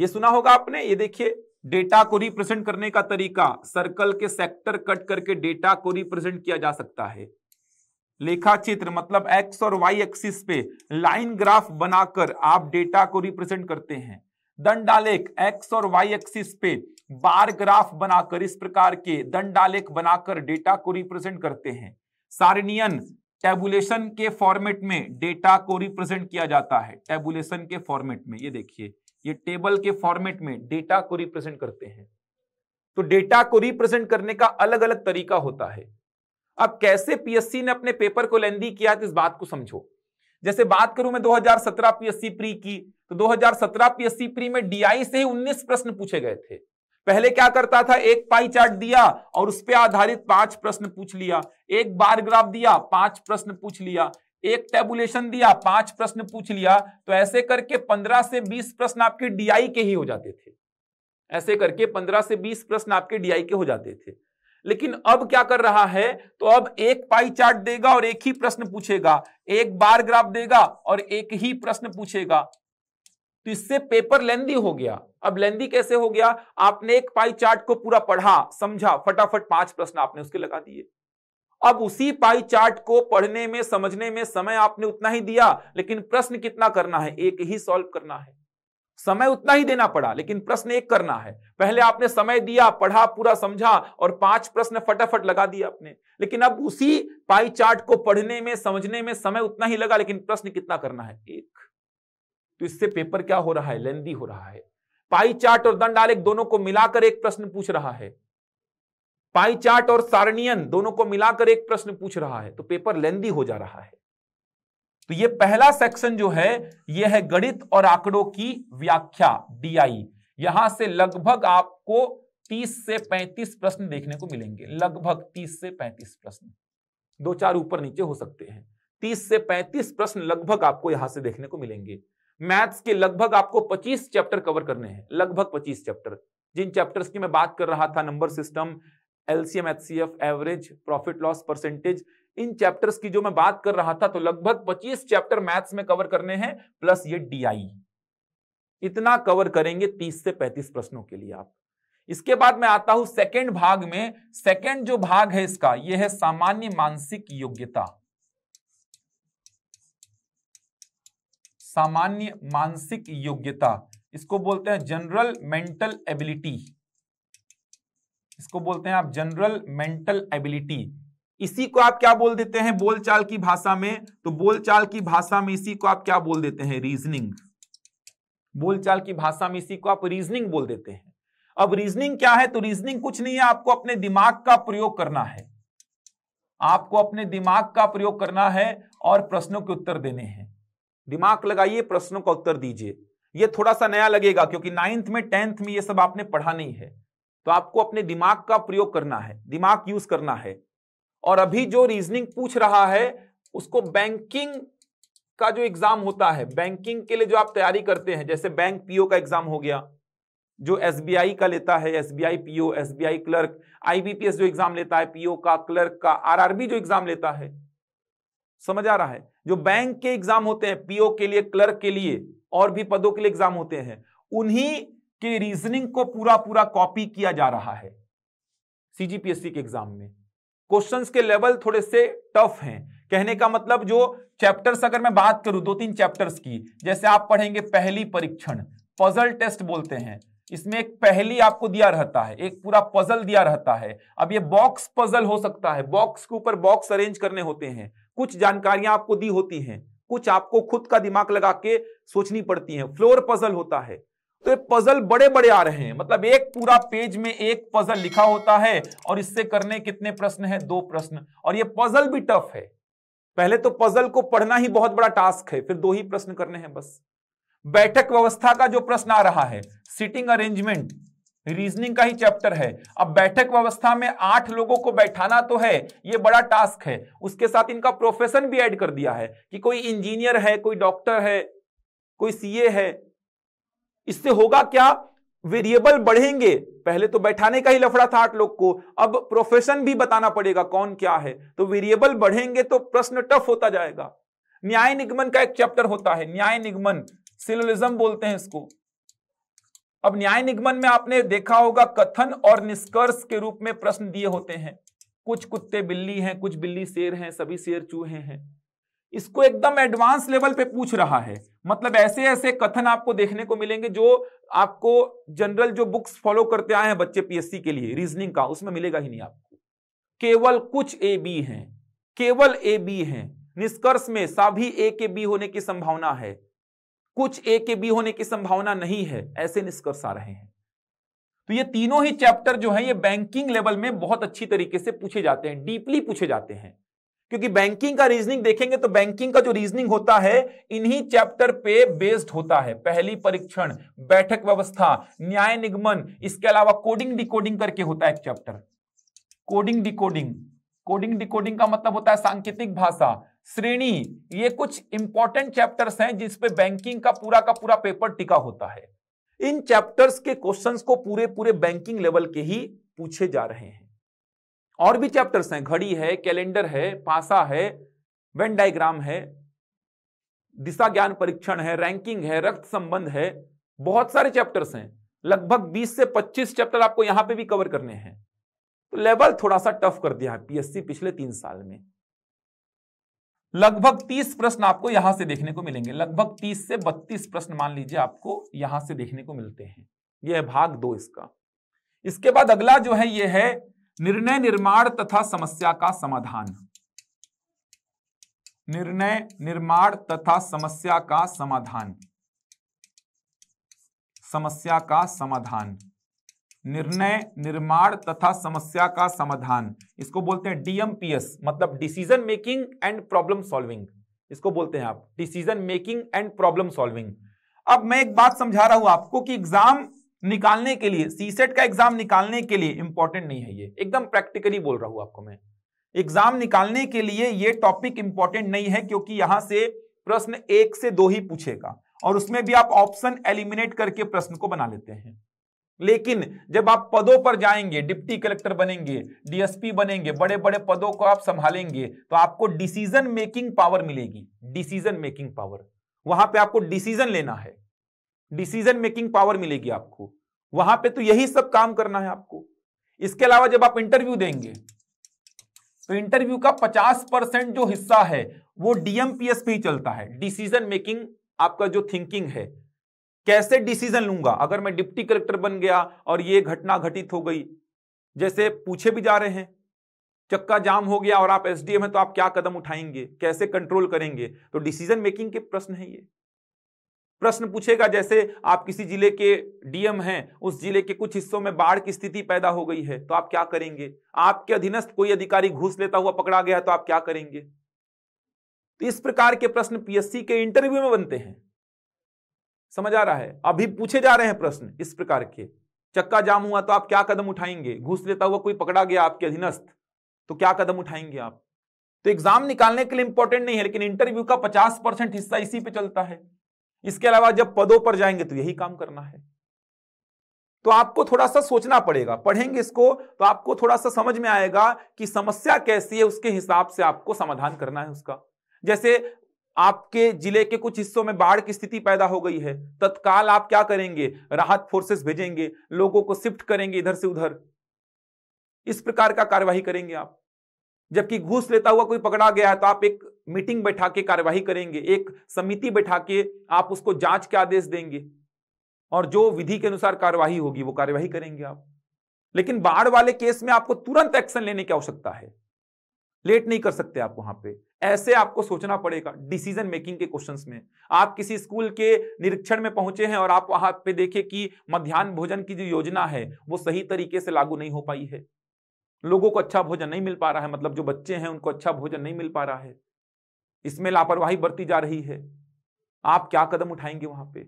ये सुना होगा आपने ये देखिए डेटा को रिप्रेजेंट करने का तरीका सर्कल के सेक्टर कट करके डेटा को रिप्रेजेंट किया जा सकता है लेखा चित्र मतलब एक्स और वाई एक्सिस पे लाइन ग्राफ बनाकर आप डेटा को रिप्रेजेंट करते हैं दंडालेख एक्स और वाई एक्सिस पे बार ग्राफ बनाकर इस प्रकार के दंडालेख बनाकर डेटा को रिप्रेजेंट करते हैं सारणियन टेबुलेशन के फॉर्मेट में डेटा को रिप्रेजेंट किया जाता है टेबुलेशन के फॉर्मेट में ये देखिए ये टेबल के फॉर्मेट में डेटा को रिप्रेजेंट करते हैं तो डेटा को रिप्रेजेंट करने का अलग अलग तरीका होता है अब कैसे पीएससी ने अपने पेपर को लेंदी किया तो इस बात को समझो जैसे बात करूं मैं 2017 पीएससी प्री की तो 2017 पीएससी प्री में डीआई से ही 19 प्रश्न पूछे गए थे पहले क्या करता था एक पाई चार्ट दिया और उस पर आधारित पांच प्रश्न पूछ लिया एक बार ग्राफ दिया पांच प्रश्न पूछ लिया एक टेबुलेशन दिया पांच प्रश्न पूछ लिया तो ऐसे करके पंद्रह से बीस प्रश्न आपके डीआई के ही हो जाते थे ऐसे करके पंद्रह से बीस प्रश्न आपके डीआई के हो जाते थे लेकिन अब क्या कर रहा है तो अब एक पाई चार्ट देगा और एक ही प्रश्न पूछेगा एक बार ग्राफ देगा और एक ही प्रश्न पूछेगा तो इससे पेपर लेंदी हो गया अब लेंदी कैसे हो गया आपने एक पाई चार्ट को पूरा पढ़ा समझा फटाफट पांच प्रश्न आपने उसके लगा दिए अब उसी पाई चार्ट को पढ़ने में समझने में समय आपने उतना ही दिया लेकिन प्रश्न कितना करना है एक ही सॉल्व करना है समय उतना ही देना पड़ा लेकिन प्रश्न एक करना है पहले आपने समय दिया पढ़ा पूरा समझा और पांच प्रश्न फटाफट लगा दिया आपने लेकिन अब उसी पाई चार्ट को पढ़ने में समझने में समय उतना ही लगा लेकिन प्रश्न कितना करना है एक तो इससे पेपर क्या हो रहा है लेंदी हो रहा है पाई चार्ट और दंड आलेख दोनों को मिलाकर एक प्रश्न पूछ रहा है पाई चार्ट और सारणियन दोनों को मिलाकर एक प्रश्न पूछ रहा है तो पेपर लेंदी हो जा रहा है तो ये पहला सेक्शन जो है यह है गणित और आंकड़ों की व्याख्या डीआई यहां से लगभग आपको 30 से 35 प्रश्न देखने को मिलेंगे लगभग 30 से 35 प्रश्न दो चार ऊपर नीचे हो सकते हैं 30 से 35 प्रश्न लगभग आपको यहां से देखने को मिलेंगे मैथ्स के लगभग आपको 25 चैप्टर कवर करने हैं लगभग 25 चैप्टर जिन चैप्टर्स की मैं बात कर रहा था number system LCM HCF average profit loss percentage इन चैप्टर्स की जो मैं बात कर रहा था तो लगभग 25 चैप्टर मैथ्स में कवर करने हैं प्लस ये डीआई इतना कवर करेंगे 30 से 35 प्रश्नों के लिए आप इसके बाद मैं आता हूं सेकेंड भाग में सेकेंड जो भाग है इसका यह है सामान्य मानसिक योग्यता सामान्य मानसिक योग्यता इसको बोलते हैं जनरल मेंटल एबिलिटी इसको बोलते हैं आप जनरल मेंटल एबिलिटी इसी को आप क्या बोल देते हैं बोलचाल की भाषा में तो बोलचाल की भाषा में इसी को आप क्या बोल देते हैं रीजनिंग बोलचाल की भाषा में इसी को आप रीजनिंग बोल देते हैं अब रीजनिंग क्या है तो रीजनिंग कुछ नहीं है आपको अपने दिमाग का प्रयोग करना है आपको अपने दिमाग का प्रयोग करना है और प्रश्नों के उत्तर देने हैं दिमाग लगाइए प्रश्नों का उत्तर दीजिए ये थोड़ा सा नया लगेगा क्योंकि नाइन्थ में टेंथ में ये सब आपने पढ़ा नहीं है तो आपको अपने दिमाग का प्रयोग करना है दिमाग यूज करना है और अभी जो रीजनिंग पूछ रहा है उसको बैंकिंग का जो एग्जाम होता है बैंकिंग के लिए जो आप तैयारी करते हैं जैसे बैंक पीओ का एग्जाम हो गया जो एस का लेता है S B I PO S B I clerk IBPS जो एग्जाम लेता है पीओ का क्लर्क का आरआरबी जो एग्जाम लेता है समझ आ रहा है जो बैंक के एग्जाम होते हैं पीओ के लिए क्लर्क के लिए और भी पदों के लिए एग्जाम होते हैं उन्हीं के रीजनिंग को पूरा पूरा कॉपी किया जा रहा है सीजीपीएससी के एग्जाम में क्वेश्चंस के लेवल थोड़े से टफ हैं कहने का मतलब जो चैप्टर्स अगर मैं बात करूं दो तीन चैप्टर्स की जैसे आप पढ़ेंगे पहली परीक्षण पजल टेस्ट बोलते हैं इसमें एक पहली आपको दिया रहता है एक पूरा पजल दिया रहता है अब ये बॉक्स पजल हो सकता है बॉक्स के ऊपर बॉक्स अरेंज करने होते हैं कुछ जानकारियां आपको दी होती हैं कुछ आपको खुद का दिमाग लगा के सोचनी पड़ती है फ्लोर पजल होता है तो ये पजल बड़े बड़े आ रहे हैं मतलब एक पूरा पेज में एक पजल लिखा होता है और इससे करने कितने प्रश्न है दो प्रश्न और ये पजल भी टफ है पहले तो पजल को पढ़ना ही बहुत बड़ा टास्क है फिर दो ही प्रश्न करने हैं बस बैठक व्यवस्था का जो प्रश्न आ रहा है सिटिंग अरेंजमेंट रीजनिंग का ही चैप्टर है अब बैठक व्यवस्था में आठ लोगों को बैठाना तो है ये बड़ा टास्क है उसके साथ इनका प्रोफेशन भी ऐड कर दिया है कि कोई इंजीनियर है कोई डॉक्टर है कोई सीए है इससे होगा क्या वेरिएबल बढ़ेंगे पहले तो बैठाने का ही लफड़ा था आठ लोग को अब प्रोफेशन भी बताना पड़ेगा कौन क्या है तो वेरिएबल बढ़ेंगे तो प्रश्न टफ होता जाएगा न्याय निगमन का एक चैप्टर होता है न्याय निगमन सिलोलिज्म बोलते हैं इसको अब न्याय निगमन में आपने देखा होगा कथन और निष्कर्ष के रूप में प्रश्न दिए होते हैं कुछ कुत्ते बिल्ली हैं कुछ बिल्ली शेर हैं सभी शेर चूहे हैं इसको एकदम एडवांस लेवल पे पूछ रहा है मतलब ऐसे ऐसे कथन आपको देखने को मिलेंगे जो आपको जनरल जो बुक्स फॉलो करते आए हैं बच्चे पीएससी के लिए रीजनिंग का उसमें मिलेगा ही नहीं आपको केवल कुछ ए बी हैं केवल ए बी हैं निष्कर्ष में सभी ए के बी होने की संभावना है कुछ ए के बी होने की संभावना नहीं है ऐसे निष्कर्ष आ रहे हैं तो ये तीनों ही चैप्टर जो है ये बैंकिंग लेवल में बहुत अच्छी तरीके से पूछे जाते हैं डीपली पूछे जाते हैं क्योंकि बैंकिंग का रीजनिंग देखेंगे तो बैंकिंग का जो रीजनिंग होता है इन्हीं चैप्टर पे बेस्ड होता है पहली परीक्षण बैठक व्यवस्था न्याय निगमन इसके अलावा कोडिंग डिकोडिंग करके होता है एक chapter coding decoding coding decoding का मतलब होता है सांकेतिक भाषा श्रेणी ये कुछ इंपॉर्टेंट चैप्टर्स हैं जिसपे बैंकिंग का पूरा का पूरा पेपर टिका होता है इन चैप्टर्स के क्वेश्चंस को पूरे पूरे बैंकिंग लेवल के ही पूछे जा रहे हैं और भी चैप्टर्स हैं घड़ी है कैलेंडर है पासा है वेन डायग्राम है दिशा ज्ञान परीक्षण है रैंकिंग है रक्त संबंध है बहुत सारे चैप्टर्स हैं लगभग 20 से 25 चैप्टर आपको यहां पे भी कवर करने हैं तो लेवल थोड़ा सा टफ कर दिया है पीएससी पिछले तीन साल में लगभग 30 प्रश्न आपको यहां से देखने को मिलेंगे लगभग 30 से 32 प्रश्न मान लीजिए आपको यहां से देखने को मिलते हैं यह है भाग दो इसका इसके बाद अगला जो है यह है निर्णय निर्माण तथा समस्या का समाधान निर्णय निर्माण तथा समस्या का समाधान समस्या का समाधान निर्णय निर्माण तथा समस्या का समाधान इसको बोलते हैं डीएमपीएस मतलब decision making and problem solving इसको बोलते हैं आप decision making and problem solving अब मैं एक बात समझा रहा हूं आपको कि एग्जाम निकालने के लिए सीसेट का एग्जाम निकालने के लिए इंपॉर्टेंट नहीं है ये एकदम प्रैक्टिकली बोल रहा हूं आपको मैं एग्जाम निकालने के लिए ये टॉपिक इंपॉर्टेंट नहीं है क्योंकि यहां से प्रश्न एक से दो ही पूछेगा और उसमें भी आप ऑप्शन एलिमिनेट करके प्रश्न को बना लेते हैं लेकिन जब आप पदों पर जाएंगे डिप्टी कलेक्टर बनेंगे डीएसपी बनेंगे बड़े बड़े पदों को आप संभालेंगे तो आपको डिसीजन मेकिंग पावर मिलेगी डिसीजन मेकिंग पावर वहां पे आपको डिसीजन लेना है डिसीजन मेकिंग पावर मिलेगी आपको वहां पे तो यही सब काम करना है आपको इसके अलावा जब आप इंटरव्यू देंगे तो इंटरव्यू का पचास परसेंट जो हिस्सा है वो डीएमपीएस पे ही चलता है डिसीजन मेकिंग आपका जो थिंकिंग है कैसे डिसीजन लूंगा अगर मैं डिप्टी कलेक्टर बन गया और ये घटना घटित हो गई जैसे पूछे भी जा रहे हैं चक्का जाम हो गया और आप एसडीएम हैं तो आप क्या कदम उठाएंगे कैसे कंट्रोल करेंगे तो डिसीजन मेकिंग के प्रश्न है ये प्रश्न पूछेगा जैसे आप किसी जिले के डीएम हैं उस जिले के कुछ हिस्सों में बाढ़ की स्थिति पैदा हो गई है तो आप क्या करेंगे आपके अधीनस्थ कोई अधिकारी घूस लेता हुआ पकड़ा गया तो आप क्या करेंगे तो इस प्रकार के प्रश्न पीएससी के इंटरव्यू में बनते हैं समझ आ रहा है अभी पूछे जा रहे हैं प्रश्न इस प्रकार के चक्का जाम हुआ तो आप क्या कदम उठाएंगे घुस लेता हुआ कोई पकड़ा गया आपके अधीनस्थ तो क्या कदम उठाएंगे आप तो एग्जाम निकालने के लिए इंपॉर्टेंट नहीं है लेकिन इंटरव्यू का पचास परसेंट हिस्सा इसी पे चलता है इसके अलावा जब पदों पर जाएंगे तो यही काम करना है तो आपको थोड़ा सा सोचना पड़ेगा पढ़ेंगे इसको तो आपको थोड़ा सा समझ में आएगा कि समस्या कैसी है उसके हिसाब से आपको समाधान करना है उसका जैसे आपके जिले के कुछ हिस्सों में बाढ़ की स्थिति पैदा हो गई है तत्काल आप क्या करेंगे राहत फोर्सेस भेजेंगे लोगों को शिफ्ट करेंगे इधर से उधर इस प्रकार का कार्यवाही करेंगे आप जबकि घूस लेता हुआ कोई पकड़ा गया है तो आप एक मीटिंग बैठा के कार्यवाही करेंगे एक समिति बैठा के आप उसको जांच के आदेश देंगे और जो विधि के अनुसार कार्यवाही होगी वो कार्यवाही करेंगे आप लेकिन बाढ़ वाले केस में आपको तुरंत एक्शन लेने की आवश्यकता है लेट नहीं कर सकते आप वहां पे ऐसे आपको सोचना पड़ेगा डिसीजन मेकिंग के क्वेश्चंस में आप किसी स्कूल के निरीक्षण में पहुंचे हैं और आप वहां पे देखे कि मध्यान्ह भोजन की जो योजना है वो सही तरीके से लागू नहीं हो पाई है लोगों को अच्छा भोजन नहीं मिल पा रहा है मतलब जो बच्चे हैं उनको अच्छा भोजन नहीं मिल पा रहा है इसमें लापरवाही बरती जा रही है आप क्या कदम उठाएंगे वहां पे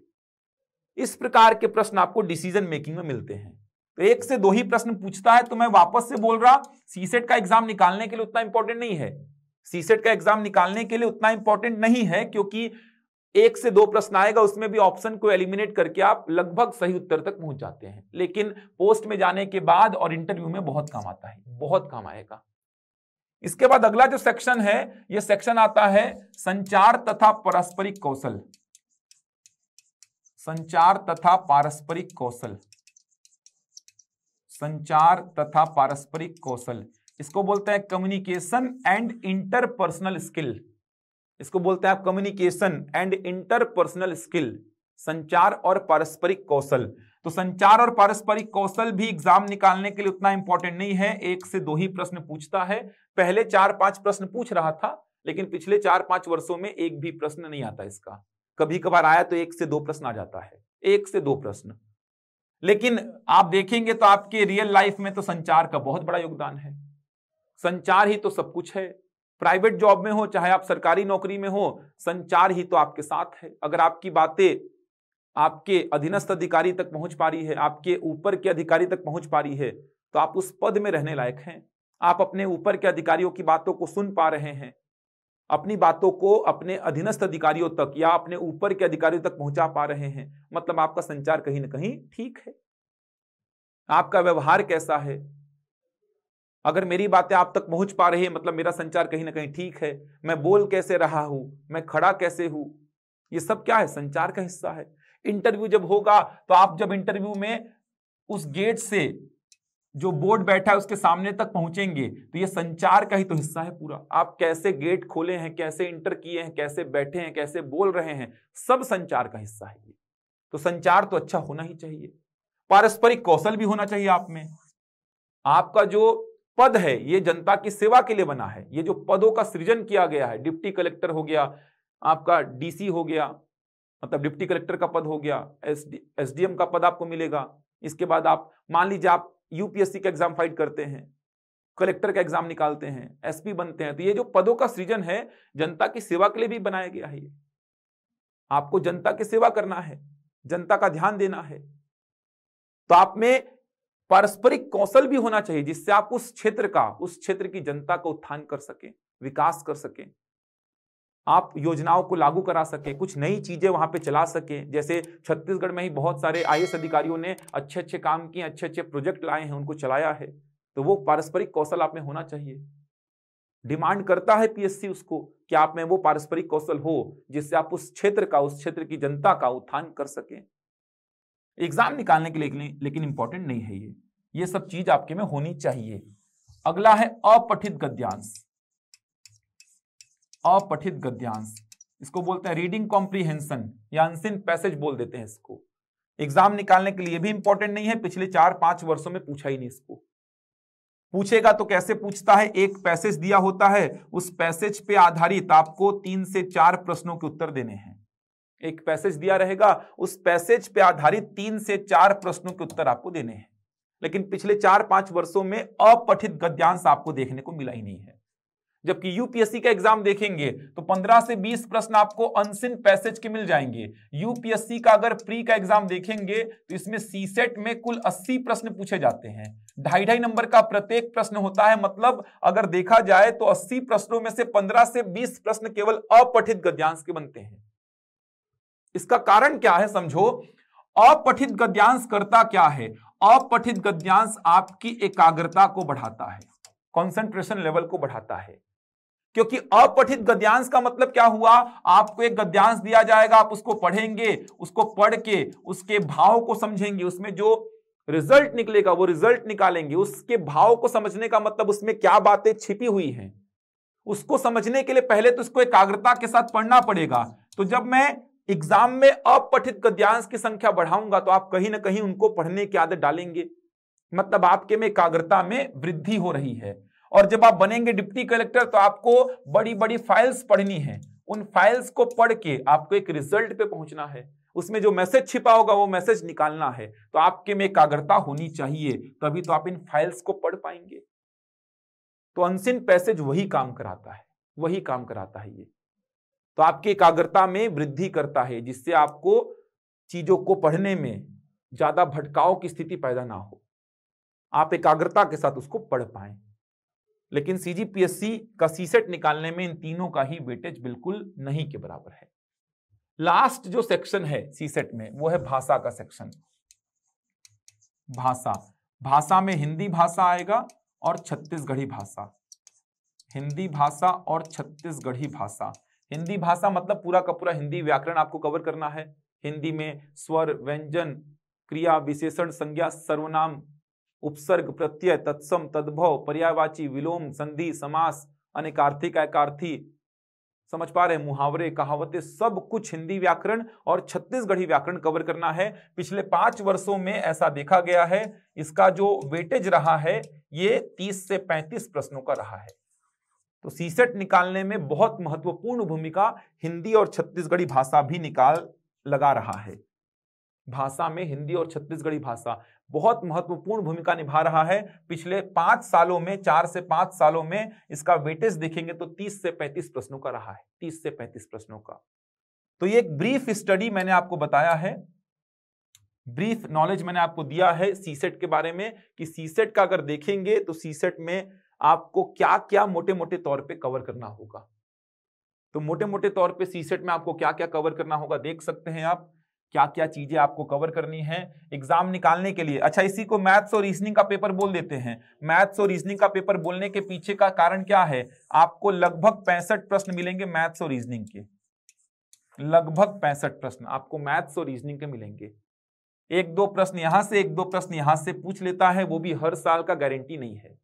इस प्रकार के प्रश्न आपको डिसीजन मेकिंग में मिलते हैं तो एक से दो ही प्रश्न पूछता है तो मैं वापस से बोल रहा सीसेट का एग्जाम निकालने के लिए उतना इंपॉर्टेंट नहीं है सीसेट का एग्जाम निकालने के लिए उतना इंपॉर्टेंट नहीं है क्योंकि एक से दो प्रश्न आएगा उसमें भी ऑप्शन को एलिमिनेट करके आप लगभग सही उत्तर तक पहुंच जाते हैं लेकिन पोस्ट में जाने के बाद और इंटरव्यू में बहुत काम आता है बहुत काम आएगा इसके बाद अगला जो सेक्शन है यह सेक्शन आता है संचार तथा पारस्परिक कौशल संचार तथा पारस्परिक कौशल संचार तथा पारस्परिक कौशल इसको बोलते हैं कम्युनिकेशन एंड इंटरपर्सनल स्किल इसको बोलते हैं आप कम्युनिकेशन एंड इंटरपर्सनल स्किल संचार और पारस्परिक कौशल तो संचार और पारस्परिक कौशल भी एग्जाम निकालने के लिए उतना इंपॉर्टेंट नहीं है एक से दो ही प्रश्न पूछता है पहले चार पांच प्रश्न पूछ रहा था लेकिन पिछले चार पांच वर्षों में एक भी प्रश्न नहीं आता इसका कभी कभार आया तो एक से दो प्रश्न आ जाता है एक से दो प्रश्न लेकिन आप देखेंगे तो आपके रियल लाइफ में तो संचार का बहुत बड़ा योगदान है संचार ही तो सब कुछ है प्राइवेट जॉब में हो चाहे आप सरकारी नौकरी में हो संचार ही तो आपके साथ है अगर आपकी बातें आपके अधीनस्थ अधिकारी तक पहुंच पा रही है आपके ऊपर के अधिकारी तक पहुंच पा रही है तो आप उस पद में रहने लायक हैं आप अपने ऊपर के अधिकारियों की बातों को सुन पा रहे हैं अपनी बातों को अपने अधीनस्थ अधिकारियों तक या अपने ऊपर के अधिकारियों तक पहुंचा पा रहे हैं मतलब आपका संचार कहीं ना कहीं ठीक है आपका व्यवहार कैसा है अगर मेरी बातें आप तक पहुंच पा रही है मतलब मेरा संचार कहीं ना कहीं ठीक है मैं बोल कैसे रहा हूं मैं खड़ा कैसे हूं ये सब क्या है संचार का हिस्सा है इंटरव्यू जब होगा तो आप जब इंटरव्यू में उस गेट से जो बोर्ड बैठा है उसके सामने तक पहुंचेंगे तो ये संचार का ही तो हिस्सा है पूरा आप कैसे गेट खोले हैं कैसे इंटर किए हैं कैसे बैठे हैं कैसे बोल रहे हैं सब संचार का हिस्सा है तो संचार तो अच्छा होना ही चाहिए पारस्परिक कौशल भी होना चाहिए आप में आपका जो पद है ये जनता की सेवा के लिए बना है ये जो पदों का सृजन किया गया है डिप्टी कलेक्टर हो गया आपका डीसी हो गया मतलब डिप्टी कलेक्टर का पद हो गया एस डी का पद आपको मिलेगा इसके बाद आप मान लीजिए आप यूपीएससी का एग्जाम फाइट करते हैं कलेक्टर का एग्जाम निकालते हैं एसपी बनते हैं तो ये जो पदों का सृजन है जनता की सेवा के लिए भी बनाया गया है आपको जनता की सेवा करना है जनता का ध्यान देना है तो आप में पारस्परिक कौशल भी होना चाहिए जिससे आप उस क्षेत्र का उस क्षेत्र की जनता का उत्थान कर सके विकास कर सके आप योजनाओं को लागू करा सके कुछ नई चीजें वहां पे चला सके जैसे छत्तीसगढ़ में ही बहुत सारे आई अधिकारियों ने अच्छे अच्छे काम किए अच्छे अच्छे प्रोजेक्ट लाए हैं उनको चलाया है तो वो पारस्परिक कौशल आप में होना चाहिए डिमांड करता है पीएससी उसको कि आप में वो पारस्परिक कौशल हो जिससे आप उस क्षेत्र का उस क्षेत्र की जनता का उत्थान कर सकें एग्जाम निकालने के लिए लेकिन इंपॉर्टेंट नहीं है ये ये सब चीज आपके में होनी चाहिए अगला है अपठित गद्यांश अपठित गद्यांश इसको बोलते हैं रीडिंग कॉम्प्रीहेंशन या अनसिन पैसेज बोल देते हैं इसको एग्जाम निकालने के लिए भी इंपॉर्टेंट नहीं है पिछले चार पांच वर्षों में पूछा ही नहीं इसको पूछेगा तो कैसे पूछता है एक पैसेज दिया होता है उस पैसेज पे आधारित आपको तीन से चार प्रश्नों के उत्तर देने हैं एक पैसेज दिया रहेगा उस पैसेज पे आधारित तीन से चार प्रश्नों के उत्तर आपको देने हैं लेकिन पिछले चार पांच वर्षों में अपठित गद्यांश आपको देखने को मिला ही नहीं है जबकि यूपीएससी का एग्जाम देखेंगे तो 15 से 20 प्रश्न आपको अनसिन पैसेज के मिल जाएंगे यूपीएससी का अगर प्री का एग्जाम देखेंगे तो इसमें सीसेट में कुल 80 प्रश्न पूछे जाते हैं ढाई ढाई नंबर का प्रत्येक प्रश्न होता है मतलब अगर देखा जाए तो 80 प्रश्नों में से 15 से 20 प्रश्न केवल अपठित गद्यांश के बनते हैं इसका कारण क्या है समझो अपठित गद्यांश करता क्या है अपठित गद्यांश आपकी एकाग्रता को बढ़ाता है कंसंट्रेशन लेवल को बढ़ाता है क्योंकि अपठित गद्यांश का मतलब क्या हुआ आपको एक गद्यांश दिया जाएगा आप उसको पढ़ेंगे उसको पढ़ के उसके भाव को समझेंगे उसमें जो रिजल्ट निकलेगा वो रिजल्ट निकालेंगे उसके भाव को समझने का मतलब उसमें क्या बातें छिपी हुई हैं उसको समझने के लिए पहले तो उसको एकाग्रता के साथ पढ़ना पड़ेगा तो जब मैं एग्जाम में अपठित गद्यांश की संख्या बढ़ाऊंगा तो आप कहीं ना कहीं उनको पढ़ने की आदत डालेंगे मतलब आपके में एकाग्रता में वृद्धि हो रही है और जब आप बनेंगे डिप्टी कलेक्टर तो आपको बड़ी बड़ी फाइल्स पढ़नी है उन फाइल्स को पढ़ के आपको एक रिजल्ट पे पहुंचना है उसमें जो मैसेज छिपा होगा वो मैसेज निकालना है तो आपके में एकाग्रता होनी चाहिए तभी तो आप इन फाइल्स को पढ़ पाएंगे तो अनसिन पैसेज वही काम कराता है वही काम कराता है ये तो आपकी एकाग्रता में वृद्धि करता है जिससे आपको चीजों को पढ़ने में ज्यादा भटकाव की स्थिति पैदा ना हो आप एकाग्रता के साथ उसको पढ़ पाए लेकिन सीजीपीएससी का सीसेट निकालने में इन तीनों का ही वेटेज बिल्कुल नहीं के बराबर है लास्ट जो सेक्शन है सीसेट में वो है भाषा का सेक्शन भाषा भाषा में हिंदी भाषा आएगा और छत्तीसगढ़ी भाषा हिंदी भाषा और छत्तीसगढ़ी भाषा हिंदी भाषा मतलब पूरा का पूरा हिंदी व्याकरण आपको कवर करना है हिंदी में स्वर व्यंजन क्रिया विशेषण संज्ञा सर्वनाम उपसर्ग प्रत्यय तत्सम तद्भव पर्यायवाची विलोम संधि समास अनेकार्थिक अकार्थी समझ पा रहे मुहावरे कहावतें सब कुछ हिंदी व्याकरण और छत्तीसगढ़ी व्याकरण कवर करना है पिछले पांच वर्षों में ऐसा देखा गया है इसका जो वेटेज रहा है ये तीस से पैंतीस प्रश्नों का रहा है तो सीसेट निकालने में बहुत महत्वपूर्ण भूमिका हिंदी और छत्तीसगढ़ी भाषा भी निकाल लगा रहा है भाषा में हिंदी और छत्तीसगढ़ी भाषा बहुत महत्वपूर्ण भूमिका निभा रहा है पिछले पांच सालों में चार से पांच सालों में इसका वेटेज देखेंगे तो तीस से पैंतीस प्रश्नों का रहा है तीस से पैंतीस प्रश्नों का तो ये एक ब्रीफ स्टडी मैंने आपको बताया है ब्रीफ नॉलेज मैंने आपको दिया है सीसेट के बारे में कि सीसेट का अगर देखेंगे तो सीसेट में आपको क्या क्या मोटे मोटे तौर पे कवर करना होगा तो मोटे मोटे तौर पे सी सेट में आपको क्या क्या कवर करना होगा देख सकते हैं आप क्या क्या चीजें आपको कवर करनी है एग्जाम निकालने के लिए अच्छा इसी को मैथ्स और रीजनिंग का पेपर बोल देते हैं मैथ्स और रीजनिंग का पेपर बोलने के पीछे का कारण क्या है आपको लगभग पैंसठ प्रश्न मिलेंगे मैथ्स और रीजनिंग के लगभग पैंसठ प्रश्न आपको मैथ्स और रीजनिंग के मिलेंगे एक दो प्रश्न यहां से एक दो प्रश्न यहां से पूछ लेता है वो भी हर साल का गारंटी नहीं है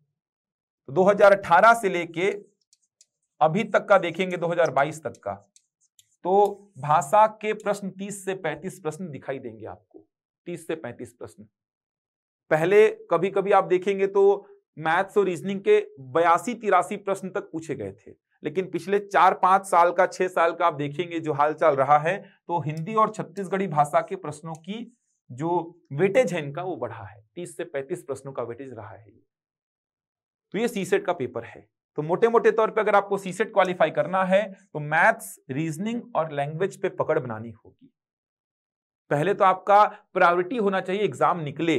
तो 2018 से लेके अभी तक का देखेंगे 2022 तक का तो भाषा के प्रश्न 30 से 35 प्रश्न दिखाई देंगे आपको 30 से 35 प्रश्न पहले कभी कभी आप देखेंगे तो मैथ्स और रीजनिंग के बयासी तिरासी प्रश्न तक पूछे गए थे लेकिन पिछले चार पांच साल का छह साल का आप देखेंगे जो हालचाल रहा है तो हिंदी और छत्तीसगढ़ी भाषा के प्रश्नों की जो वेटेज है इनका वो बढ़ा है तीस से पैंतीस प्रश्नों का वेटेज रहा है ये तो ये सी सेट का पेपर है तो मोटे मोटे तौर पे अगर आपको सी सेट क्वालिफाई करना है तो मैथ्स रीजनिंग और लैंग्वेज पे पकड़ बनानी होगी पहले तो आपका प्रायोरिटी होना चाहिए एग्जाम निकले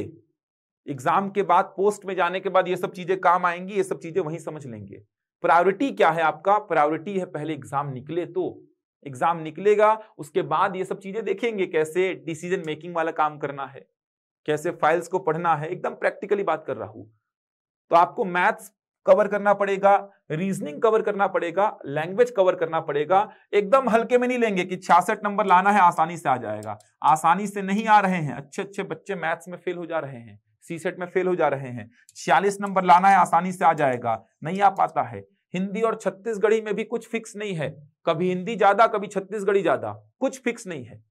एग्जाम के बाद पोस्ट में जाने के बाद ये सब चीजें काम आएंगी ये सब चीजें वहीं समझ लेंगे प्रायोरिटी क्या है आपका प्रायोरिटी है पहले एग्जाम निकले तो एग्जाम निकलेगा उसके बाद ये सब चीजें देखेंगे कैसे डिसीजन मेकिंग वाला काम करना है कैसे फाइल्स को पढ़ना है एकदम प्रैक्टिकली बात कर रहा हूं तो आपको मैथ्स कवर करना पड़ेगा रीजनिंग कवर करना पड़ेगा लैंग्वेज कवर करना पड़ेगा एकदम हल्के में नहीं लेंगे कि छियासठ नंबर लाना है आसानी से आ जाएगा आसानी से नहीं आ रहे हैं अच्छे अच्छे बच्चे मैथ्स में फेल हो जा रहे हैं सी सेट में फेल हो जा रहे हैं छियालीस नंबर लाना है आसानी से आ जाएगा नहीं आ पाता है हिंदी और छत्तीसगढ़ी में भी कुछ फिक्स नहीं है कभी हिंदी ज्यादा कभी छत्तीसगढ़ी ज्यादा कुछ फिक्स नहीं है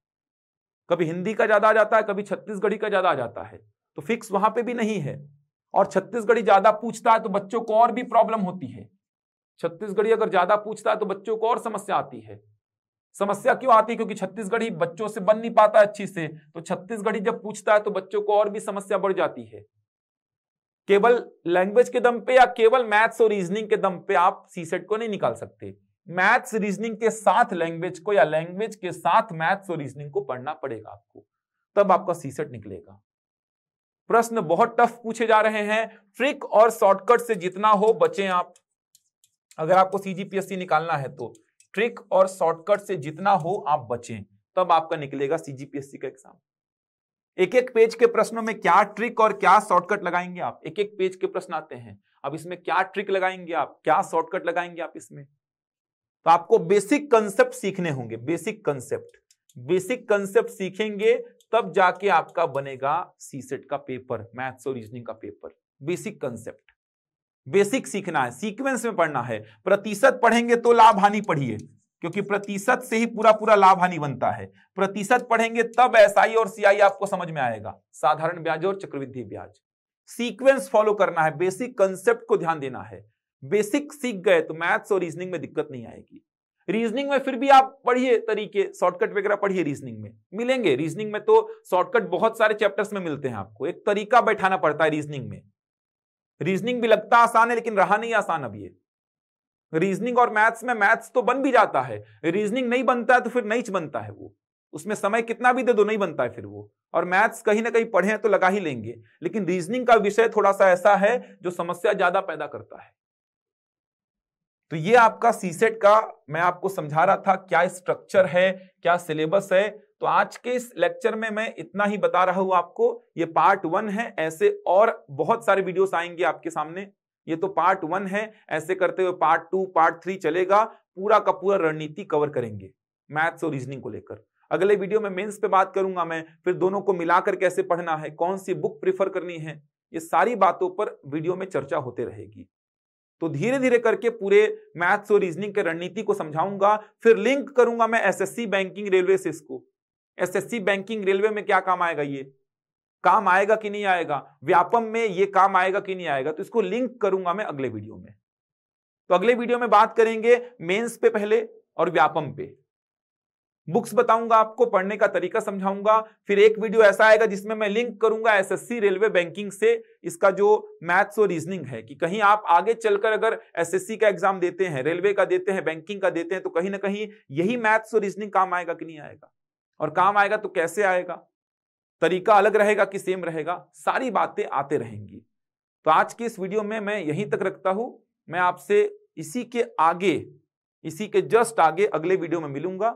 कभी हिंदी का ज्यादा आ जाता है कभी छत्तीसगढ़ी का ज्यादा आ जाता है तो फिक्स वहां पे भी नहीं है और छत्तीसगढ़ी ज्यादा पूछता है तो बच्चों को और भी प्रॉब्लम होती है छत्तीसगढ़ी अगर ज्यादा पूछता है तो बच्चों को और समस्या आती है समस्या क्यों आती है क्योंकि छत्तीसगढ़ी बच्चों से बन नहीं पाता अच्छी से तो छत्तीसगढ़ी जब पूछता है तो बच्चों को और भी समस्या बढ़ जाती है केवल लैंग्वेज के दम पे या केवल मैथ्स और रीजनिंग के दम पे आप सी सेट को नहीं निकाल सकते मैथ्स रीजनिंग के साथ लैंग्वेज को या लैंग्वेज के साथ मैथ्स और रीजनिंग को पढ़ना पड़ेगा आपको तब आपका सी सेट निकलेगा प्रश्न बहुत टफ पूछे जा रहे हैं ट्रिक और शॉर्टकट से जितना हो बचें आप अगर आपको सीजीपीएससी निकालना है तो ट्रिक और शॉर्टकट से जितना हो आप बचें तब आपका निकलेगा सीजीपीएससी का एग्जाम एक एक पेज के प्रश्नों में क्या ट्रिक और क्या शॉर्टकट लगाएंगे आप एक एक पेज के प्रश्न आते हैं अब इसमें क्या ट्रिक लगाएंगे आप क्या शॉर्टकट लगाएंगे आप इसमें तो आपको बेसिक कंसेप्ट सीखने होंगे बेसिक कंसेप्ट बेसिक कंसेप्ट सीखेंगे तब जाके आपका बनेगा सीसेट का पेपर मैथ्स और रीजनिंग का पेपर बेसिक कंसेप्ट बेसिक सीखना है सीक्वेंस में पढ़ना है प्रतिशत पढ़ेंगे तो लाभ हानि पढ़िए क्योंकि प्रतिशत से ही पूरा पूरा लाभ हानि बनता है प्रतिशत पढ़ेंगे तब एसआई और सीआई आपको समझ में आएगा साधारण ब्याज और चक्रवृद्धि ब्याज सीक्वेंस फॉलो करना है बेसिक कंसेप्ट को ध्यान देना है बेसिक सीख गए तो मैथ्स और रीजनिंग में दिक्कत नहीं आएगी रीजनिंग में फिर भी आप पढ़िए तरीके शॉर्टकट वगैरह पढ़िए रीजनिंग में मिलेंगे रीजनिंग में तो शॉर्टकट बहुत सारे चैप्टर्स में मिलते हैं आपको एक तरीका बैठाना पड़ता है रीजनिंग में रीजनिंग भी लगता आसान है लेकिन रहा नहीं आसान अब ये रीजनिंग और मैथ्स में मैथ्स तो बन भी जाता है रीजनिंग नहीं बनता है तो फिर नहीं बनता है वो उसमें समय कितना भी दे दो नहीं बनता है फिर वो और मैथ्स कहीं ना कहीं पढ़े तो लगा ही लेंगे लेकिन रीजनिंग का विषय थोड़ा सा ऐसा है जो समस्या ज्यादा पैदा करता है तो ये आपका सीसेट का मैं आपको समझा रहा था क्या स्ट्रक्चर है क्या सिलेबस है तो आज के इस लेक्चर में मैं इतना ही बता रहा हूं आपको ये पार्ट वन है ऐसे और बहुत सारे वीडियोस आएंगे आपके सामने ये तो पार्ट वन है ऐसे करते हुए पार्ट टू पार्ट थ्री चलेगा पूरा का पूरा रणनीति कवर करेंगे मैथ्स और रीजनिंग को लेकर अगले वीडियो में मेंस पे बात करूंगा मैं फिर दोनों को मिलाकर कैसे पढ़ना है कौन सी बुक प्रिफर करनी है ये सारी बातों पर वीडियो में चर्चा होते रहेगी तो धीरे धीरे करके पूरे मैथ्स और रीजनिंग के रणनीति को समझाऊंगा फिर लिंक करूंगा मैं एसएससी बैंकिंग रेलवे से इसको एसएससी बैंकिंग रेलवे में क्या काम आएगा ये काम आएगा कि नहीं आएगा व्यापम में ये काम आएगा कि नहीं आएगा तो इसको लिंक करूंगा मैं अगले वीडियो में तो अगले वीडियो में बात करेंगे मेन्स पे पहले और व्यापम पे बुक्स बताऊंगा आपको पढ़ने का तरीका समझाऊंगा फिर एक वीडियो ऐसा आएगा जिसमें मैं लिंक करूंगा एसएससी रेलवे बैंकिंग से इसका जो मैथ्स और रीजनिंग है कि कहीं आप आगे चलकर अगर एसएससी का एग्जाम देते हैं रेलवे का देते हैं बैंकिंग का देते हैं तो कहीं ना कहीं यही मैथ्स और रीजनिंग काम आएगा कि नहीं आएगा और काम आएगा तो कैसे आएगा तरीका अलग रहेगा कि सेम रहेगा सारी बातें आते रहेंगी तो आज की इस वीडियो में मैं यहीं तक रखता हूं मैं आपसे इसी के आगे इसी के जस्ट आगे अगले वीडियो में मिलूंगा